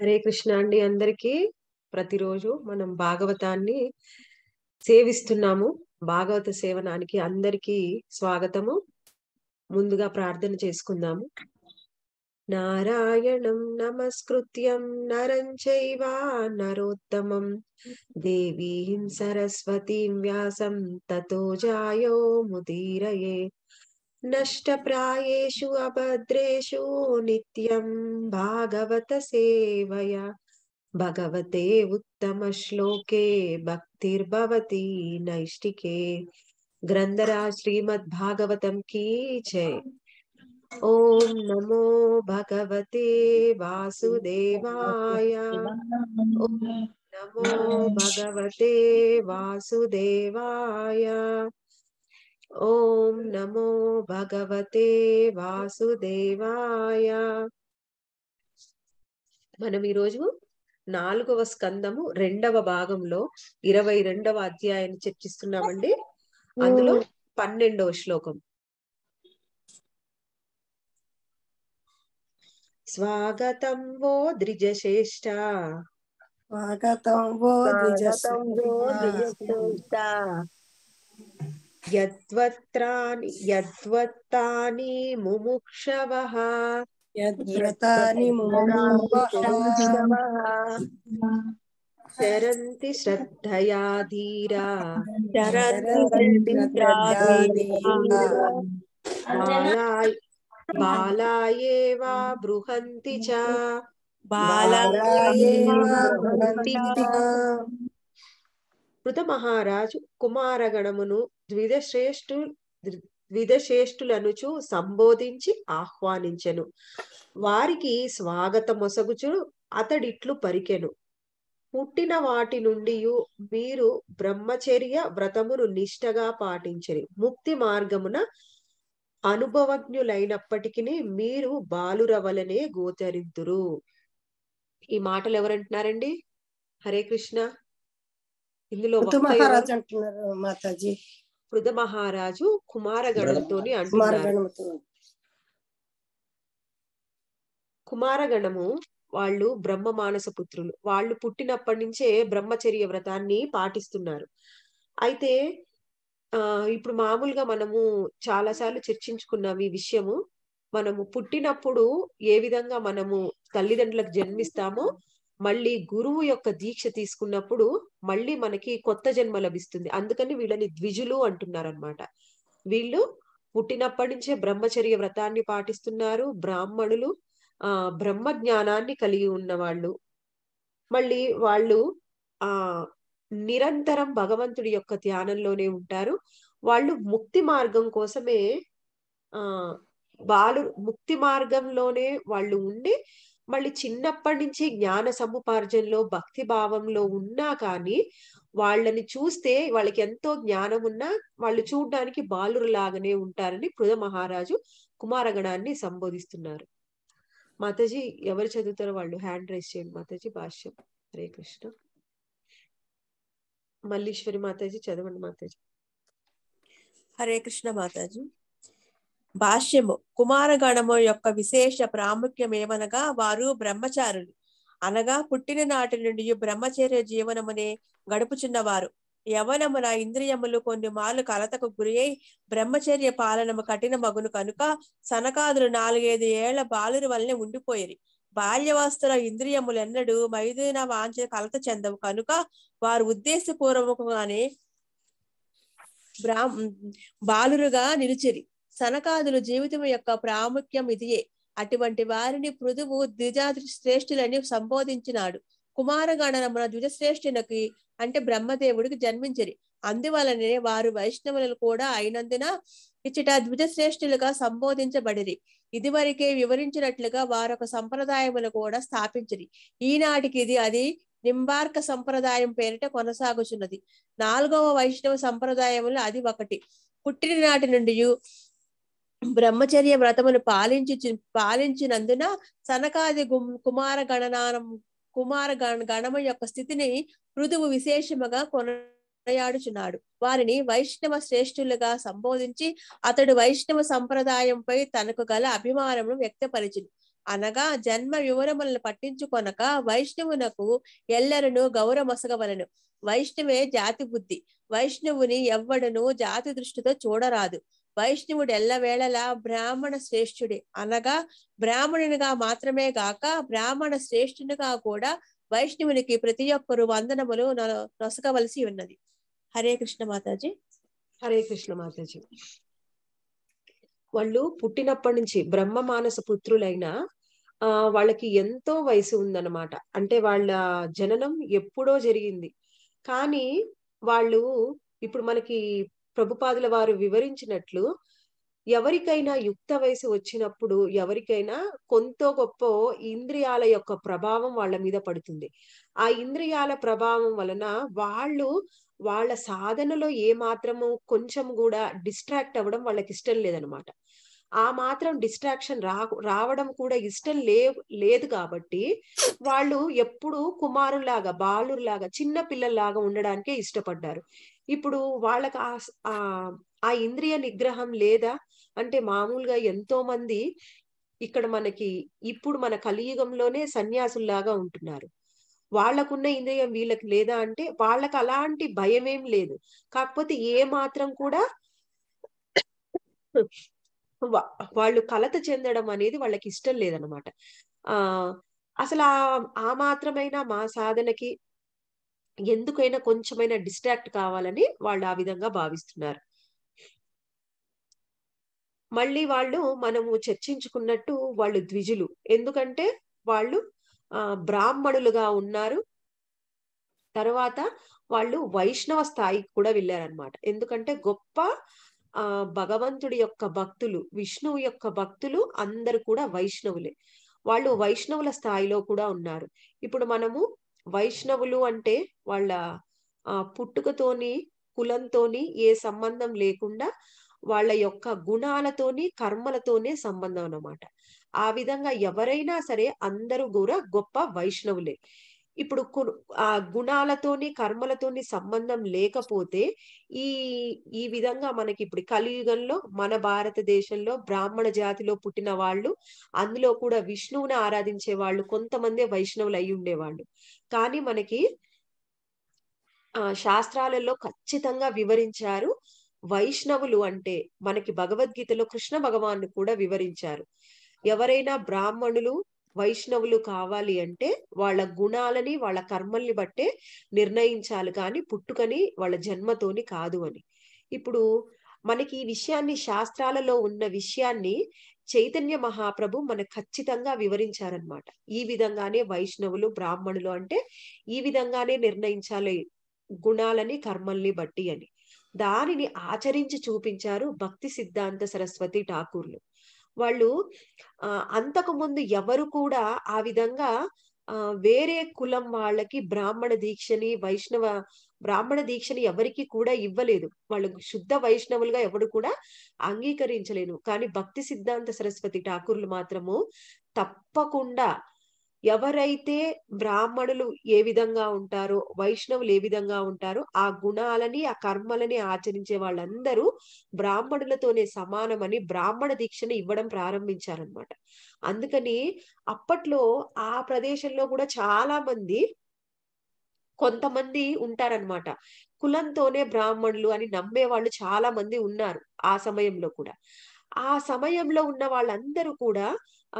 హరే కృష్ణ అండి అందరికీ ప్రతిరోజు మనం భాగవతాన్ని సేవిస్తున్నాము భాగవత సేవనానికి అందరికీ స్వాగతము ముందుగా ప్రార్థన చేసుకుందాము నారాయణం నమస్కృత్యం నరం చైవా నరోత్తమం దేవీం సరస్వతీం వ్యాసం తతో జాయో ముదీరయే नष्टप्रायेषु अभद्रेषु नित्यं भागवतसेवया भगवते उत्तमश्लोके भक्तिर्भवति नैष्टिके ग्रन्थराज श्रीमद्भागवतं की जय ॐ नमो भगवते वासुदेवाय ॐ नमो भगवते वासुदेवाय ఓం నమో భగవతే వాసుదేవాయ మనం ఈరోజు నాలుగవ స్కందము రెండవ భాగంలో ఇరవై రెండవ అధ్యాయాన్ని చర్చిస్తున్నామండి అందులో పన్నెండవ శ్లోకం స్వాగతం వో ద్రిజశ్రేష్ట స్వాగతం వో ద్రిజశ్రేష్ట యద్వత్రాని యద్వత్తాని ముముక్షవః యద్వ్రతాని చరంతి శ్రద్ధయా ధీరా బాలాయ బాలాయేవా బృహంతి చ మృత మహారాజు కుమారగణమును ద్విధశ్రేష్ఠు చు సంబోధించి ఆహ్వానించెను వారికి స్వాగతమొసగుచు అతడిట్లు పరికెను పుట్టిన వాటి నుండి మీరు బ్రహ్మచర్య వ్రతమును నిష్టగా పాటించరి ముక్తి మార్గమున అనుభవజ్ఞులైనప్పటికీ మీరు బాలురవలనే గోచరిద్దురు ఈ మాటలు ఎవరంటున్నారండి హరే కృష్ణ ఇందులో మాతాజీ పృథ మహారాజు కుమారగణంతో అంటున్నారు కుమారగణము వాళ్ళు బ్రహ్మ మానస పుత్రులు వాళ్ళు పుట్టినప్పటి నుంచే బ్రహ్మచర్య వ్రతాన్ని పాటిస్తున్నారు అయితే ఆ ఇప్పుడు మామూలుగా మనము చాలాసార్లు చర్చించుకున్నాం ఈ విషయము మనము పుట్టినప్పుడు ఏ విధంగా మనము తల్లిదండ్రులకు జన్మిస్తామో మళ్ళీ గురువు యొక్క దీక్ష తీసుకున్నప్పుడు మళ్ళీ మనకి కొత్త జన్మ లభిస్తుంది అందుకని వీళ్ళని ద్విజులు అంటున్నారనమాట వీళ్ళు పుట్టినప్పటి నుంచే బ్రహ్మచర్య వ్రతాన్ని పాటిస్తున్నారు బ్రాహ్మణులు ఆ బ్రహ్మ జ్ఞానాన్ని కలిగి ఉన్నవాళ్ళు మళ్ళీ వాళ్ళు ఆ నిరంతరం భగవంతుడి యొక్క ధ్యానంలోనే ఉంటారు వాళ్ళు ముక్తి మార్గం కోసమే ఆ బాలు ముక్తి మార్గంలోనే వాళ్ళు ఉండి మళ్ళీ చిన్నప్పటి నుంచి జ్ఞాన సముపార్జనలో భక్తి భావంలో ఉన్నా కానీ వాళ్ళని చూస్తే వాళ్ళకి ఎంతో జ్ఞానం ఉన్నా వాళ్ళు చూడడానికి లాగానే ఉంటారని కృద మహారాజు కుమారగణాన్ని సంబోధిస్తున్నారు మాతాజీ ఎవరు చదువుతారో వాళ్ళు హ్యాండ్ రైస్ చేయండి మాతాజీ భాష్యం హరే కృష్ణ మల్లీశ్వరి మాతాజీ చదవండి మాతాజీ హరే కృష్ణ మాతాజీ భాష్యము కుమారగణము యొక్క విశేష ప్రాముఖ్యం ఏమనగా వారు బ్రహ్మచారులు అనగా పుట్టిన నాటి నుండి బ్రహ్మచర్య జీవనమునే గడుపుచున్నవారు యవనమున ఇంద్రియములు కొన్ని మార్లు కలతకు గురి అయి బ్రహ్మచర్య పాలనము కఠిన మగును కనుక సనకాదులు నాలుగైదు ఏళ్ల బాలురు వల్లనే ఉండిపోయేది ఇంద్రియములు ఎన్నడూ మైదిన వాంచ కలత చెందవు కనుక వారు ఉద్దేశపూర్వకంగానే బ్రా బాలురుగా నిలిచిరి సనకాదులు జీవితం యొక్క ప్రాముఖ్యం ఇదియే అటువంటి వారిని పృథువు ద్విజాద్రి శ్రేష్ఠులని సంబోధించినాడు కుమారగణనమున ద్విజశ్రేష్ఠునికి అంటే బ్రహ్మదేవుడికి జన్మించరి అందువలనే వారు వైష్ణవులు కూడా అయినందున ఇచ్చిట ద్విజశ్రేష్ఠులుగా సంబోధించబడిరి ఇదివరకే వివరించినట్లుగా వారొక సంప్రదాయమును కూడా స్థాపించిరి ఈనాటికి ఇది అది నింబార్క సంప్రదాయం పేరిట కొనసాగుచున్నది నాలుగవ వైష్ణవ సంప్రదాయములు అది ఒకటి పుట్టిన నాటి నుండి బ్రహ్మచర్య వ్రతమును పాలించి పాలించినందున సనకాది కుమార గణనానం కుమార గణము యొక్క స్థితిని పృథువు విశేషముగా కొనయాడుచున్నాడు వారిని వైష్ణవ శ్రేష్ఠులుగా సంబోధించి అతడు వైష్ణవ సంప్రదాయంపై తనకు గల అభిమానమును వ్యక్తపరిచింది అనగా జన్మ వివరములను పట్టించుకొనక వైష్ణవునకు ఎల్లరను గౌరవసగవలను వైష్ణవే జాతి బుద్ధి వైష్ణవుని ఎవ్వడను జాతి దృష్టితో చూడరాదు వైష్ణవుడు ఎల్లవేళలా బ్రాహ్మణ శ్రేష్ఠుడే అనగా బ్రాహ్మణునిగా మాత్రమే గాక బ్రాహ్మణ శ్రేష్ఠునిగా కూడా వైష్ణవునికి ప్రతి ఒక్కరు వందనములు నొసగవలసి ఉన్నది హరే కృష్ణ మాతాజీ హరే కృష్ణ మాతాజీ వాళ్ళు పుట్టినప్పటి నుంచి బ్రహ్మ మానస పుత్రులైన ఆ వాళ్ళకి ఎంతో వయసు ఉందన్నమాట అంటే వాళ్ళ జననం ఎప్పుడో జరిగింది కానీ వాళ్ళు ఇప్పుడు మనకి ప్రభుపాదుల వారు వివరించినట్లు ఎవరికైనా యుక్త వయసు వచ్చినప్పుడు ఎవరికైనా కొంత గొప్ప ఇంద్రియాల యొక్క ప్రభావం వాళ్ళ మీద పడుతుంది ఆ ఇంద్రియాల ప్రభావం వలన వాళ్ళు వాళ్ళ సాధనలో ఏ మాత్రము కొంచెం కూడా డిస్ట్రాక్ట్ అవ్వడం వాళ్ళకి ఇష్టం లేదనమాట ఆ మాత్రం డిస్ట్రాక్షన్ రా రావడం కూడా ఇష్టం లే లేదు కాబట్టి వాళ్ళు ఎప్పుడు కుమారులాగా బాలులాగా చిన్న పిల్లల్లాగా ఉండడానికే ఇష్టపడ్డారు ఇప్పుడు వాళ్ళకి ఆ ఆ ఇంద్రియ నిగ్రహం లేదా అంటే మామూలుగా ఎంతో మంది ఇక్కడ మనకి ఇప్పుడు మన కలియుగంలోనే సన్యాసుల్లాగా ఉంటున్నారు వాళ్ళకున్న ఇంద్రియం వీళ్ళకి లేదా అంటే వాళ్ళకి అలాంటి భయం ఏం లేదు కాకపోతే ఏ మాత్రం కూడా వాళ్ళు కలత చెందడం అనేది వాళ్ళకి ఇష్టం లేదనమాట ఆ అసలు ఆ మాత్రమైన మా సాధనకి ఎందుకైనా కొంచెమైనా డిస్ట్రాక్ట్ కావాలని వాళ్ళు ఆ విధంగా భావిస్తున్నారు మళ్ళీ వాళ్ళు మనము చర్చించుకున్నట్టు వాళ్ళు ద్విజులు ఎందుకంటే వాళ్ళు బ్రాహ్మణులుగా ఉన్నారు తర్వాత వాళ్ళు వైష్ణవ స్థాయికి కూడా వెళ్ళారనమాట ఎందుకంటే గొప్ప ఆ భగవంతుడి యొక్క భక్తులు విష్ణువు యొక్క భక్తులు అందరు కూడా వైష్ణవులే వాళ్ళు వైష్ణవుల స్థాయిలో కూడా ఉన్నారు ఇప్పుడు మనము వైష్ణవులు అంటే వాళ్ళ పుట్టుకతోని కులంతోని ఏ సంబంధం లేకుండా వాళ్ళ యొక్క గుణాలతోని కర్మలతోనే సంబంధం అన్నమాట ఆ విధంగా ఎవరైనా సరే అందరూ కూడా గొప్ప వైష్ణవులే ఇప్పుడు ఆ గుణాలతోని కర్మలతోని సంబంధం లేకపోతే ఈ ఈ విధంగా మనకి ఇప్పుడు కలియుగంలో మన భారతదేశంలో బ్రాహ్మణ జాతిలో పుట్టిన వాళ్ళు అందులో కూడా విష్ణువుని ఆరాధించే వాళ్ళు కొంతమంది వైష్ణవులు అయి ఉండేవాళ్ళు కానీ మనకి ఆ శాస్త్రాలలో ఖచ్చితంగా వివరించారు వైష్ణవులు అంటే మనకి భగవద్గీతలో కృష్ణ భగవాన్ కూడా వివరించారు ఎవరైనా బ్రాహ్మణులు వైష్ణవులు కావాలి అంటే వాళ్ళ గుణాలని వాళ్ళ కర్మల్ని బట్టే నిర్ణయించాలి కానీ పుట్టుకని వాళ్ళ జన్మతోని కాదు అని ఇప్పుడు మనకి ఈ విషయాన్ని శాస్త్రాలలో ఉన్న విషయాన్ని చైతన్య మహాప్రభు మనకు ఖచ్చితంగా వివరించారనమాట ఈ విధంగానే వైష్ణవులు బ్రాహ్మణులు అంటే ఈ విధంగానే నిర్ణయించాలి గుణాలని కర్మల్ని బట్టి అని దానిని ఆచరించి చూపించారు భక్తి సిద్ధాంత సరస్వతి ఠాకూర్లు వాళ్ళు అంతకు ముందు ఎవరు కూడా ఆ విధంగా వేరే కులం వాళ్ళకి బ్రాహ్మణ దీక్షని వైష్ణవ బ్రాహ్మణ దీక్షని ఎవరికి కూడా ఇవ్వలేదు వాళ్ళు శుద్ధ వైష్ణవులుగా ఎవరు కూడా అంగీకరించలేను కానీ భక్తి సిద్ధాంత సరస్వతి ఠాకూర్లు మాత్రము తప్పకుండా ఎవరైతే బ్రాహ్మణులు ఏ విధంగా ఉంటారో వైష్ణవులు ఏ విధంగా ఉంటారో ఆ గుణాలని ఆ కర్మలని ఆచరించే వాళ్ళందరూ బ్రాహ్మణులతోనే సమానమని బ్రాహ్మణ దీక్షను ఇవ్వడం ప్రారంభించారనమాట అందుకని అప్పట్లో ఆ ప్రదేశంలో కూడా చాలా మంది కొంతమంది ఉంటారనమాట కులంతోనే బ్రాహ్మణులు అని నమ్మే వాళ్ళు చాలా మంది ఉన్నారు ఆ సమయంలో కూడా ఆ సమయంలో ఉన్న వాళ్ళందరూ కూడా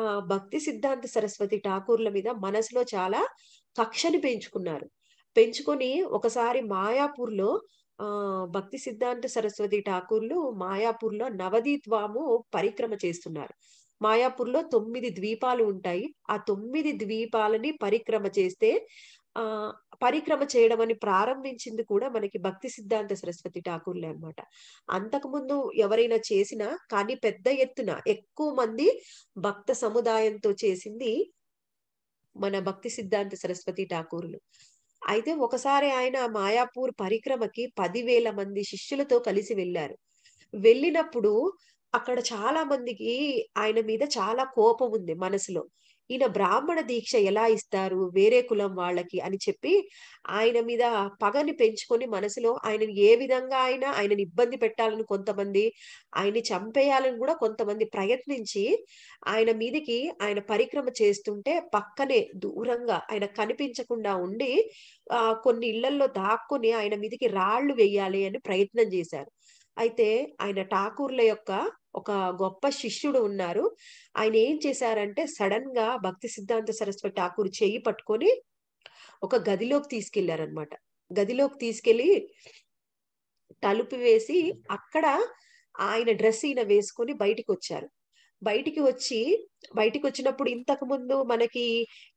ఆ భక్తి సిద్ధాంత సరస్వతి ఠాకూర్ల మీద మనసులో చాలా కక్షని పెంచుకున్నారు పెంచుకొని ఒకసారి మాయాపూర్లో ఆ భక్తి సిద్ధాంత సరస్వతి ఠాకూర్లు మాయాపూర్లో నవదీత్వాము పరిక్రమ చేస్తున్నారు మాయాపూర్లో తొమ్మిది ద్వీపాలు ఉంటాయి ఆ తొమ్మిది ద్వీపాలని పరిక్రమ చేస్తే ఆ పరిక్రమ చేయడం అని ప్రారంభించింది కూడా మనకి భక్తి సిద్ధాంత సరస్వతి ఠాకూర్లే అనమాట అంతకుముందు ఎవరైనా చేసినా కానీ పెద్ద ఎత్తున ఎక్కువ మంది భక్త సముదాయంతో చేసింది మన భక్తి సిద్ధాంత సరస్వతి ఠాకూర్లు అయితే ఒకసారి ఆయన మాయాపూర్ పరిక్రమకి పదివేల మంది శిష్యులతో కలిసి వెళ్ళారు వెళ్ళినప్పుడు అక్కడ చాలా మందికి ఆయన మీద చాలా కోపం ఉంది మనసులో ఈయన బ్రాహ్మణ దీక్ష ఎలా ఇస్తారు వేరే కులం వాళ్ళకి అని చెప్పి ఆయన మీద పగని పెంచుకొని మనసులో ఆయన ఏ విధంగా ఆయన ఆయనని ఇబ్బంది పెట్టాలని కొంతమంది ఆయన్ని చంపేయాలని కూడా కొంతమంది ప్రయత్నించి ఆయన మీదకి ఆయన పరిక్రమ చేస్తుంటే పక్కనే దూరంగా ఆయన కనిపించకుండా ఉండి ఆ కొన్ని ఇళ్లల్లో దాక్కుని ఆయన మీదకి రాళ్లు వేయాలి అని ప్రయత్నం చేశారు అయితే ఆయన ఠాకూర్ల యొక్క ఒక గొప్ప శిష్యుడు ఉన్నారు ఆయన ఏం చేశారంటే సడన్ గా భక్తి సిద్ధాంత సరస్వతి ఠాకూర్ చేయి పట్టుకొని ఒక గదిలోకి తీసుకెళ్లారనమాట గదిలోకి తీసుకెళ్లి తలుపు వేసి అక్కడ ఆయన డ్రెస్ ఈయన వేసుకొని బయటికి వచ్చారు బయటికి వచ్చి బయటికి వచ్చినప్పుడు ఇంతకు ముందు మనకి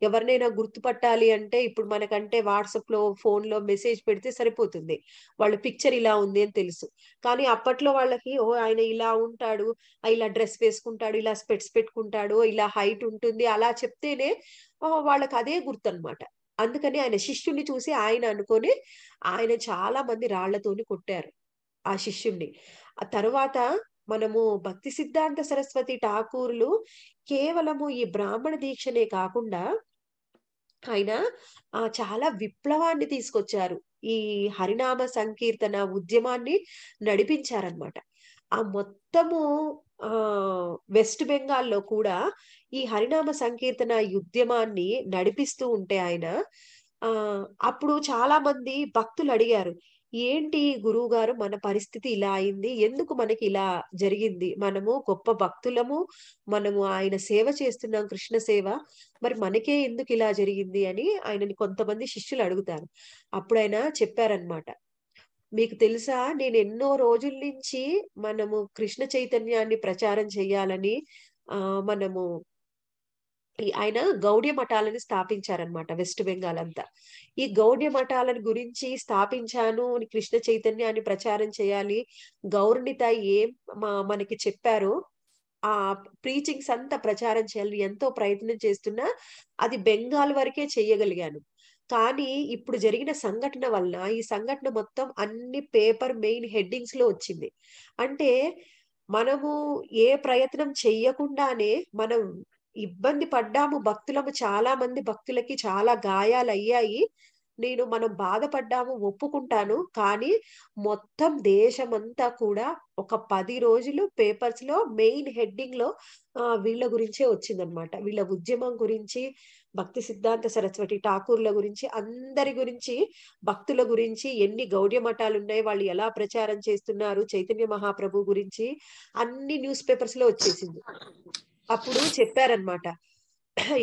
ఎవరినైనా గుర్తుపట్టాలి అంటే ఇప్పుడు మనకంటే వాట్సాప్ లో ఫోన్ లో మెసేజ్ పెడితే సరిపోతుంది వాళ్ళ పిక్చర్ ఇలా ఉంది అని తెలుసు కానీ అప్పట్లో వాళ్ళకి ఓ ఆయన ఇలా ఉంటాడు ఇలా డ్రెస్ వేసుకుంటాడు ఇలా స్పెట్స్ పెట్టుకుంటాడు ఇలా హైట్ ఉంటుంది అలా చెప్తేనే వాళ్ళకి అదే గుర్తు అనమాట అందుకని ఆయన శిష్యుణ్ణి చూసి ఆయన అనుకొని ఆయన చాలా మంది రాళ్లతోని కొట్టారు ఆ శిష్యుణ్ణి ఆ తర్వాత మనము భక్తి సిద్ధాంత సరస్వతి ఠాకూర్లు కేవలము ఈ బ్రాహ్మణ దీక్షనే కాకుండా ఆయన ఆ చాలా విప్లవాన్ని తీసుకొచ్చారు ఈ హరినామ సంకీర్తన ఉద్యమాన్ని నడిపించారనమాట ఆ మొత్తము ఆ వెస్ట్ బెంగాల్లో కూడా ఈ హరినామ సంకీర్తన ఉద్యమాన్ని నడిపిస్తూ ఉంటే ఆయన ఆ అప్పుడు చాలా మంది భక్తులు అడిగారు ఏంటి గురువు గారు మన పరిస్థితి ఇలా అయింది ఎందుకు మనకి ఇలా జరిగింది మనము గొప్ప భక్తులము మనము ఆయన సేవ చేస్తున్నాం కృష్ణ సేవ మరి మనకే ఎందుకు ఇలా జరిగింది అని ఆయనని కొంతమంది శిష్యులు అడుగుతారు అప్పుడు ఆయన చెప్పారనమాట మీకు తెలుసా నేను ఎన్నో రోజుల నుంచి మనము కృష్ణ చైతన్యాన్ని ప్రచారం చేయాలని ఆ మనము ఆయన గౌడ్య మఠాలను స్థాపించారనమాట వెస్ట్ బెంగాల్ అంతా ఈ గౌడ్య మఠాలను గురించి స్థాపించాను కృష్ణ చైతన్యాన్ని ప్రచారం చేయాలి గౌరణిత ఏం మనకి చెప్పారు ఆ ప్రీచింగ్స్ అంతా ప్రచారం చేయాలని ఎంతో ప్రయత్నం చేస్తున్నా అది బెంగాల్ వరకే చేయగలిగాను కానీ ఇప్పుడు జరిగిన సంఘటన వలన ఈ సంఘటన మొత్తం అన్ని పేపర్ మెయిన్ హెడ్డింగ్స్ లో వచ్చింది అంటే మనము ఏ ప్రయత్నం చెయ్యకుండానే మనం ఇబ్బంది పడ్డాము భక్తులము చాలా మంది భక్తులకి చాలా గాయాలు అయ్యాయి నేను మనం బాధపడ్డాము ఒప్పుకుంటాను కానీ మొత్తం దేశమంతా కూడా ఒక పది రోజులు పేపర్స్ లో మెయిన్ హెడ్డింగ్ లో వీళ్ళ గురించే వచ్చిందనమాట వీళ్ళ ఉద్యమం గురించి భక్తి సిద్ధాంత సరస్వతి ఠాకూర్ల గురించి అందరి గురించి భక్తుల గురించి ఎన్ని గౌడ్య మఠాలు ఉన్నాయి వాళ్ళు ఎలా ప్రచారం చేస్తున్నారు చైతన్య మహాప్రభు గురించి అన్ని న్యూస్ పేపర్స్ లో వచ్చేసింది అప్పుడు చెప్పారనమాట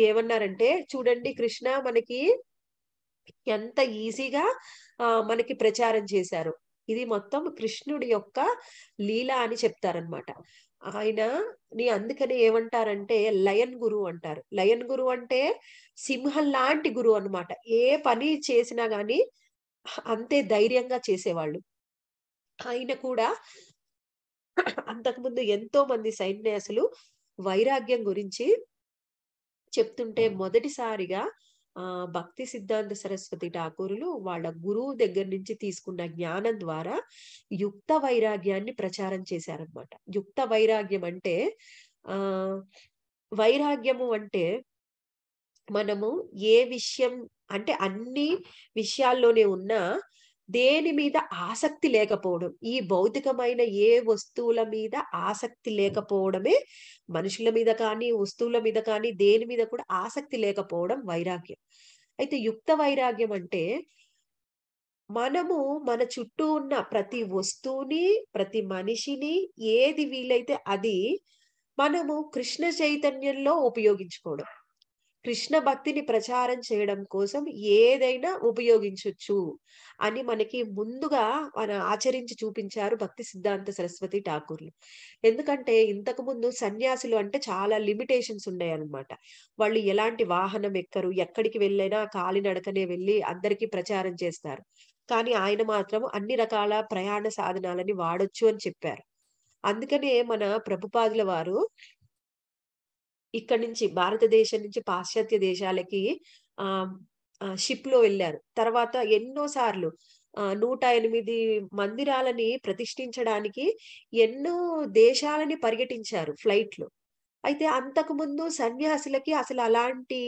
ఏమన్నారంటే చూడండి కృష్ణ మనకి ఎంత ఈజీగా మనకి ప్రచారం చేశారు ఇది మొత్తం కృష్ణుడి యొక్క లీల అని చెప్తారనమాట ఆయన నీ అందుకని ఏమంటారంటే లయన్ గురు అంటారు లయన్ గురు అంటే సింహం లాంటి గురు అనమాట ఏ పని చేసినా గాని అంతే ధైర్యంగా చేసేవాళ్ళు ఆయన కూడా అంతకుముందు ఎంతో మంది సైన్యాసులు వైరాగ్యం గురించి చెప్తుంటే మొదటిసారిగా ఆ భక్తి సిద్ధాంత సరస్వతి ఠాకూరులు వాళ్ళ గురువు దగ్గర నుంచి తీసుకున్న జ్ఞానం ద్వారా యుక్త వైరాగ్యాన్ని ప్రచారం చేశారనమాట యుక్త వైరాగ్యం అంటే ఆ వైరాగ్యము అంటే మనము ఏ విషయం అంటే అన్ని విషయాల్లోనే ఉన్నా దేని మీద ఆసక్తి లేకపోవడం ఈ భౌతికమైన ఏ వస్తువుల మీద ఆసక్తి లేకపోవడమే మనుషుల మీద కానీ వస్తువుల మీద కానీ దేని మీద కూడా ఆసక్తి లేకపోవడం వైరాగ్యం అయితే యుక్త వైరాగ్యం అంటే మనము మన చుట్టూ ఉన్న ప్రతి వస్తువుని ప్రతి మనిషిని ఏది వీలైతే అది మనము కృష్ణ చైతన్యంలో ఉపయోగించుకోవడం కృష్ణ భక్తిని ప్రచారం చేయడం కోసం ఏదైనా ఉపయోగించవచ్చు అని మనకి ముందుగా మన ఆచరించి చూపించారు భక్తి సిద్ధాంత సరస్వతి ఠాకూర్లు ఎందుకంటే ఇంతకు ముందు సన్యాసులు అంటే చాలా లిమిటేషన్స్ ఉన్నాయన్నమాట వాళ్ళు ఎలాంటి వాహనం ఎక్కరు ఎక్కడికి వెళ్ళైనా కాలినడకనే వెళ్ళి అందరికీ ప్రచారం చేస్తారు కానీ ఆయన మాత్రం అన్ని రకాల ప్రయాణ సాధనాలని వాడొచ్చు అని చెప్పారు అందుకనే మన ప్రభుపాదుల వారు ఇక్కడి నుంచి భారతదేశం నుంచి పాశ్చాత్య దేశాలకి ఆ షిప్ లో వెళ్ళారు తర్వాత ఎన్నో సార్లు నూట ఎనిమిది మందిరాలని ప్రతిష్ఠించడానికి ఎన్నో దేశాలని పర్యటించారు ఫ్లైట్ లో అయితే అంతకుముందు సన్యాసులకి అసలు అలాంటి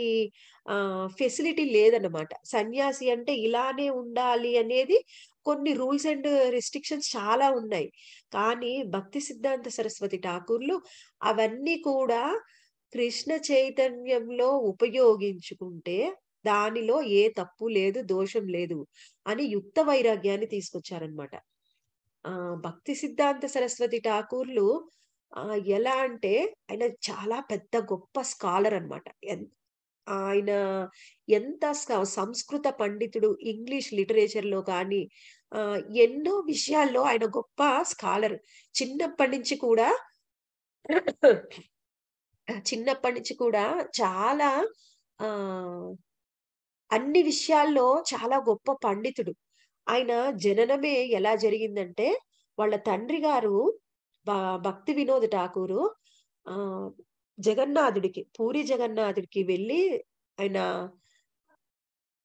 ఫెసిలిటీ లేదనమాట సన్యాసి అంటే ఇలానే ఉండాలి అనేది కొన్ని రూల్స్ అండ్ రెస్ట్రిక్షన్స్ చాలా ఉన్నాయి కానీ భక్తి సిద్ధాంత సరస్వతి ఠాకూర్లు అవన్నీ కూడా కృష్ణ చైతన్యంలో ఉపయోగించుకుంటే దానిలో ఏ తప్పు లేదు దోషం లేదు అని యుక్త వైరాగ్యాన్ని తీసుకొచ్చారనమాట ఆ భక్తి సిద్ధాంత సరస్వతి ఠాకూర్లు ఆ ఎలా అంటే ఆయన చాలా పెద్ద గొప్ప స్కాలర్ అనమాట ఆయన ఎంత సంస్కృత పండితుడు ఇంగ్లీష్ లిటరేచర్లో కానీ ఎన్నో విషయాల్లో ఆయన గొప్ప స్కాలర్ చిన్నప్పటి నుంచి కూడా చిన్నప్పటి నుంచి కూడా చాలా ఆ అన్ని విషయాల్లో చాలా గొప్ప పండితుడు ఆయన జననమే ఎలా జరిగిందంటే వాళ్ళ తండ్రి గారు భక్తి వినోద్ ఠాకూరు ఆ జగన్నాథుడికి పూరి జగన్నాథుడికి వెళ్ళి ఆయన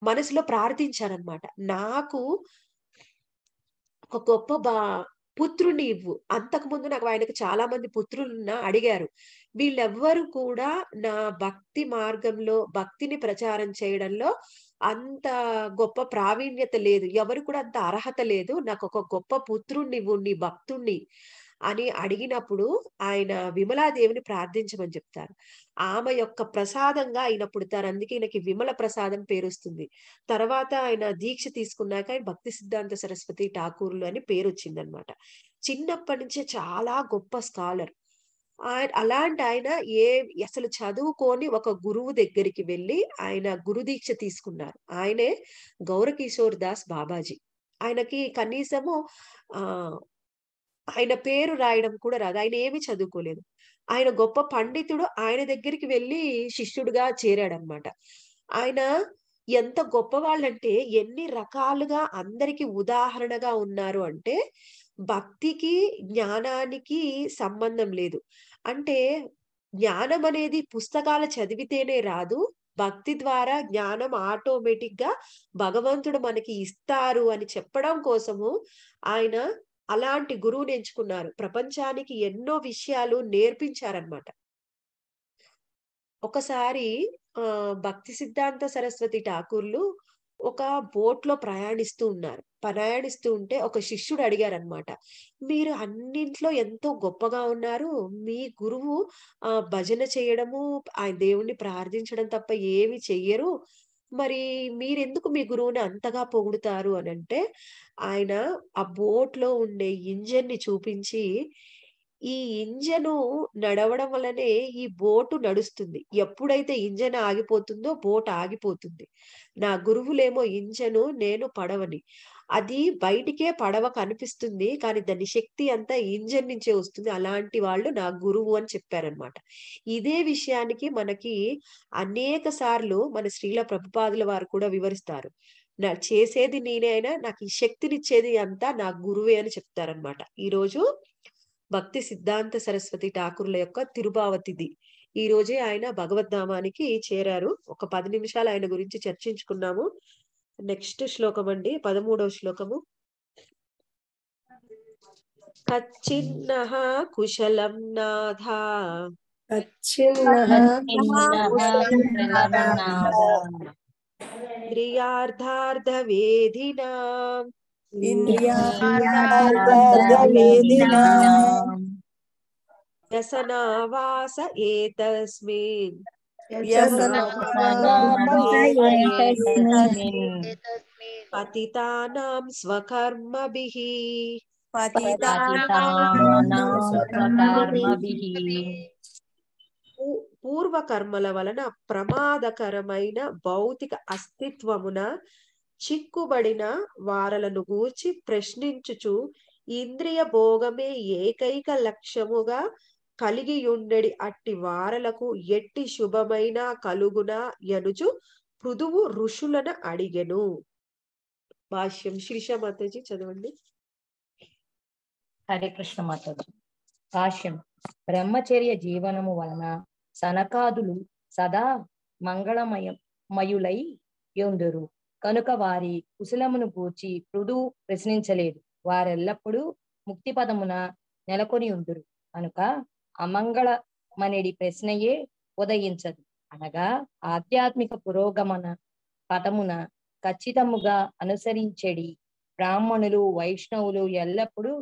మనసులో ప్రార్థించారనమాట నాకు ఒక గొప్ప బా పుత్రుణ్ణి ఇవ్వు అంతకుముందు నాకు ఆయనకు చాలా మంది పుత్రులున్నా అడిగారు వీళ్ళెవ్వరు కూడా నా భక్తి మార్గంలో భక్తిని ప్రచారం చేయడంలో అంత గొప్ప ప్రావీణ్యత లేదు ఎవరు కూడా అంత అర్హత లేదు నాకు ఒక గొప్ప పుత్రుణ్ణి ఇవ్వు నీ భక్తుణ్ణి అని అడిగినప్పుడు ఆయన విమలాదేవిని ప్రార్థించమని చెప్తారు ఆమె యొక్క ప్రసాదంగా ఆయన పుడతారు అందుకే ఈయనకి విమల ప్రసాదం పేరుస్తుంది తర్వాత ఆయన దీక్ష తీసుకున్నాక ఆయన భక్తి సిద్ధాంత సరస్వతి ఠాకూర్లు అని పేరు వచ్చిందనమాట చిన్నప్పటి నుంచే చాలా గొప్ప స్కాలర్ ఆయన అలాంటి ఆయన ఏ అసలు చదువుకొని ఒక గురువు దగ్గరికి వెళ్ళి ఆయన గురుదీక్ష తీసుకున్నారు ఆయనే గౌరకిషోర్ దాస్ బాబాజీ ఆయనకి కనీసము ఆ ఆయన పేరు రాయడం కూడా రాదు ఆయన ఏమి చదువుకోలేదు ఆయన గొప్ప పండితుడు ఆయన దగ్గరికి వెళ్ళి శిష్యుడిగా చేరాడనమాట ఆయన ఎంత గొప్ప వాళ్ళంటే ఎన్ని రకాలుగా అందరికి ఉదాహరణగా ఉన్నారు అంటే భక్తికి జ్ఞానానికి సంబంధం లేదు అంటే జ్ఞానం అనేది పుస్తకాలు చదివితేనే రాదు భక్తి ద్వారా జ్ఞానం ఆటోమేటిక్ గా భగవంతుడు మనకి ఇస్తారు అని చెప్పడం కోసము ఆయన అలాంటి గురువుని ఎంచుకున్నారు ప్రపంచానికి ఎన్నో విషయాలు నేర్పించారనమాట ఒకసారి ఆ భక్తి సిద్ధాంత సరస్వతి ఠాకూర్లు ఒక బోట్ లో ప్రయాణిస్తూ ఉన్నారు ప్రయాణిస్తూ ఉంటే ఒక శిష్యుడు అడిగారనమాట మీరు అన్నింట్లో ఎంతో గొప్పగా ఉన్నారు మీ గురువు ఆ భజన చేయడము ఆ దేవుణ్ణి ప్రార్థించడం తప్ప ఏమి చెయ్యరు మరి మీరెందుకు మీ గురువుని అంతగా పొగుడుతారు అని అంటే ఆయన ఆ బోట్ లో ఉండే ఇంజన్ ని చూపించి ఈ ఇంజను నడవడం వల్లనే ఈ బోటు నడుస్తుంది ఎప్పుడైతే ఇంజన్ ఆగిపోతుందో బోట్ ఆగిపోతుంది నా గురువులేమో ఇంజను నేను పడవని అది బయటికే పడవ కనిపిస్తుంది కానీ దాని శక్తి అంతా ఇంజన్ నుంచే వస్తుంది అలాంటి వాళ్ళు నా గురువు అని చెప్పారనమాట ఇదే విషయానికి మనకి అనేక సార్లు మన శ్రీల ప్రభుపాదుల వారు కూడా వివరిస్తారు నా చేసేది నేనే అయినా నాకు ఈ శక్తినిచ్చేది అంతా నా గురువే అని చెప్తారనమాట ఈరోజు భక్తి సిద్ధాంత సరస్వతి ఠాకూర్ల యొక్క తిరుభావతిది ఈ రోజే ఆయన భగవద్ధామానికి చేరారు ఒక పది నిమిషాలు ఆయన గురించి చర్చించుకున్నాము నెక్స్ట్ శ్లోకం అండి పదమూడవ శ్లోకము కచ్చిన్నః కుశలం నాథ इन्द्रियार्थार्थवेधिना इन्द्रियार्थार्थवेधिना व्यसनावास एतस्मिन् पतितानां स्वकर्मभिः पतितानां स्वकर्मभिः పూర్వకర్మల వలన ప్రమాదకరమైన భౌతిక అస్తిత్వమున చిక్కుబడిన వారలను గూర్చి ప్రశ్నించుచు ఇంద్రియ భోగమే ఏకైక లక్ష్యముగా ఉండడి అట్టి వారలకు ఎట్టి శుభమైన కలుగునా ఎనుచు పృథువు ఋషులను అడిగెను భాష్యం శ్రీష మాతాజీ చదవండి హరే కృష్ణ మాతాజీ భాష్యం బ్రహ్మచర్య జీవనము వలన సనకాదులు సదా మంగళమయ మయులై ఎందురు కనుక వారి కుశలమును గూర్చి పృదు ప్రశ్నించలేదు వారెల్లప్పుడూ పదమున నెలకొని ఉందురు కనుక అమంగళమనేడి ప్రశ్నయే ఉదయించదు అనగా ఆధ్యాత్మిక పురోగమన పదమున ఖచ్చితముగా అనుసరించేడి బ్రాహ్మణులు వైష్ణవులు ఎల్లప్పుడూ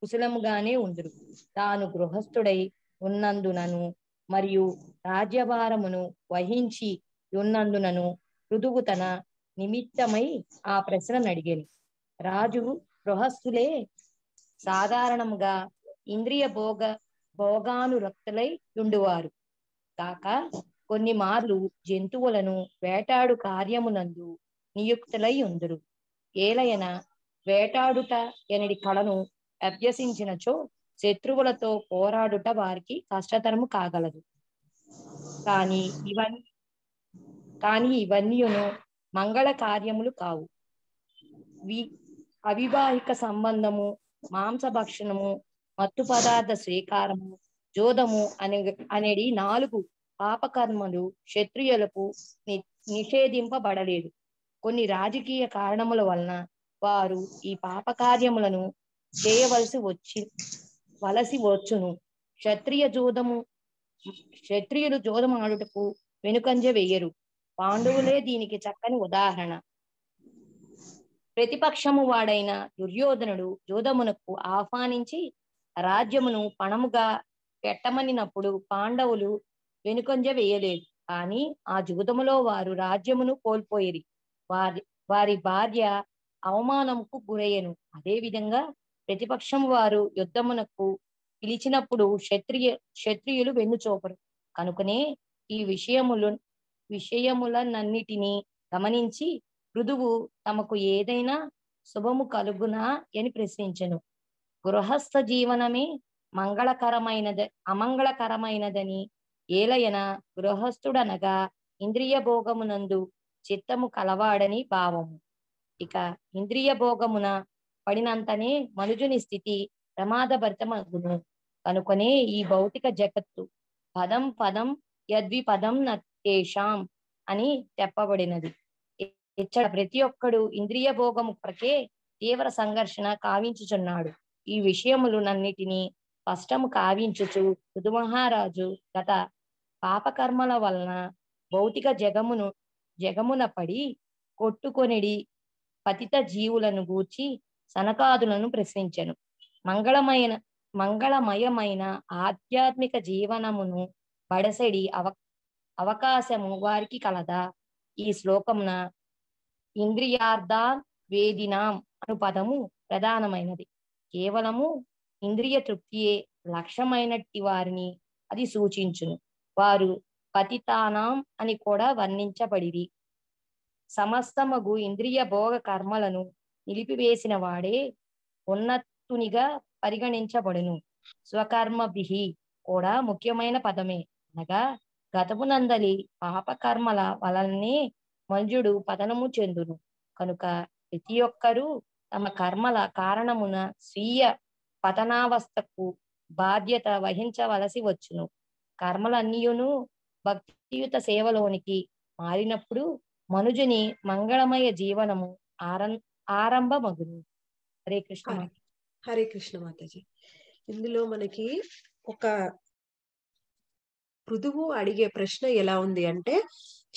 కుశలముగానే ఉందురు తాను గృహస్థుడై ఉన్నందునను మరియు రాజ్యభారమును వహించి ఉన్నందునను పృథువు తన నిమిత్తమై ఆ ప్రశ్నను అడిగాను రాజు గృహస్థులే సాధారణంగా ఇంద్రియ భోగ భోగానురక్తులై ఉండువారు కాక కొన్ని మార్లు జంతువులను వేటాడు కార్యమునందు నియుక్తులై ఉందరు ఏలయన వేటాడుట ఎనడి కళను అభ్యసించినచో శత్రువులతో పోరాడుట వారికి కష్టతరము కాగలదు కానీ ఇవన్నీ కానీ ఇవన్నీను మంగళ కార్యములు కావు వి అవివాహిక సంబంధము మాంస భక్షణము మత్తు పదార్థ స్వీకారము జోదము అనే అనేది నాలుగు పాపకర్మలు క్షత్రియులకు నిషేధింపబడలేదు కొన్ని రాజకీయ కారణముల వలన వారు ఈ పాపకార్యములను చేయవలసి వచ్చి వలసి వచ్చును క్షత్రియ జోదము క్షత్రియులు జోదం ఆడుటకు వెనుకంజ వేయరు పాండవులే దీనికి చక్కని ఉదాహరణ ప్రతిపక్షము వాడైన దుర్యోధనుడు జోదమునకు ఆహ్వానించి రాజ్యమును పణముగా పెట్టమనినప్పుడు పాండవులు వెనుకంజ వేయలేదు కానీ ఆ జూదములో వారు రాజ్యమును కోల్పోయేది వారి వారి భార్య అవమానముకు గురయ్యను అదేవిధంగా ప్రతిపక్షం వారు యుద్ధమునకు పిలిచినప్పుడు క్షత్రియ క్షత్రియులు చూపరు కనుకనే ఈ విషయములు విషయములన్నిటినీ గమనించి మృదువు తమకు ఏదైనా శుభము కలుగునా అని ప్రశ్నించను గృహస్థ జీవనమే మంగళకరమైనది అమంగళకరమైనదని ఏలయన గృహస్థుడనగా ఇంద్రియ భోగమునందు చిత్తము కలవాడని భావము ఇక ఇంద్రియ భోగమున పడినంతనే మనుజుని స్థితి ప్రమాదభరితమగును కనుకొనే ఈ భౌతిక జగత్తు పదం పదం యద్విపదం నేషాం అని చెప్పబడినది ఇచ్చడ ప్రతి ఒక్కడు ఇంద్రియ భోగము ప్రకే తీవ్ర సంఘర్షణ కావించుచున్నాడు ఈ విషయములు నన్నిటినీ స్పష్టము కావించుచు మహారాజు గత పాపకర్మల వలన భౌతిక జగమును జగమున పడి కొట్టుకొనిడి పతిత జీవులను గూర్చి సనకాదులను ప్రశ్నించెను మంగళమైన మంగళమయమైన ఆధ్యాత్మిక జీవనమును బడసడి అవ అవకాశము వారికి కలదా ఈ శ్లోకమున ఇంద్రియార్థ వేదినాం అను పదము ప్రధానమైనది కేవలము ఇంద్రియ తృప్తియే లక్ష్యమైనట్టి వారిని అది సూచించును వారు పతితానాం అని కూడా వర్ణించబడిది సమస్తమగు ఇంద్రియ భోగ కర్మలను నిలిపివేసిన వాడే ఉన్నతునిగా పరిగణించబడును బిహి కూడా ముఖ్యమైన పదమే అనగా గతమునందలి పాపకర్మల వలనే మనుజుడు పతనము చెందును కనుక ప్రతి ఒక్కరూ తమ కర్మల కారణమున స్వీయ పతనావస్థకు బాధ్యత వహించవలసి వచ్చును కర్మలన్నీయును భక్తియుత సేవలోనికి మారినప్పుడు మనుజుని మంగళమయ జీవనము ఆరం ఆరంభమగును హరే కృష్ణ హరే కృష్ణ మాతాజీ ఇందులో మనకి ఒక పృథువు అడిగే ప్రశ్న ఎలా ఉంది అంటే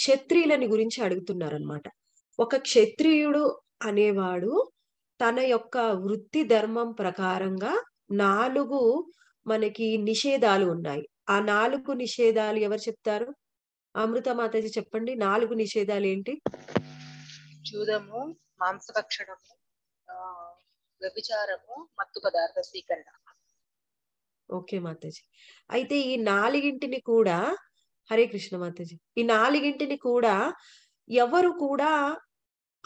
క్షత్రియులని గురించి అడుగుతున్నారనమాట ఒక క్షత్రియుడు అనేవాడు తన యొక్క వృత్తి ధర్మం ప్రకారంగా నాలుగు మనకి నిషేధాలు ఉన్నాయి ఆ నాలుగు నిషేధాలు ఎవరు చెప్తారు అమృత మాతాజీ చెప్పండి నాలుగు నిషేధాలు ఏంటి చూద్దాము మాంసభక్షణము వ్యభిచారము మత్తు పదార్థ స్వీకరణ ఓకే మాతాజీ అయితే ఈ నాలుగింటిని కూడా హరే కృష్ణ మాతాజీ ఈ నాలుగింటిని కూడా ఎవరు కూడా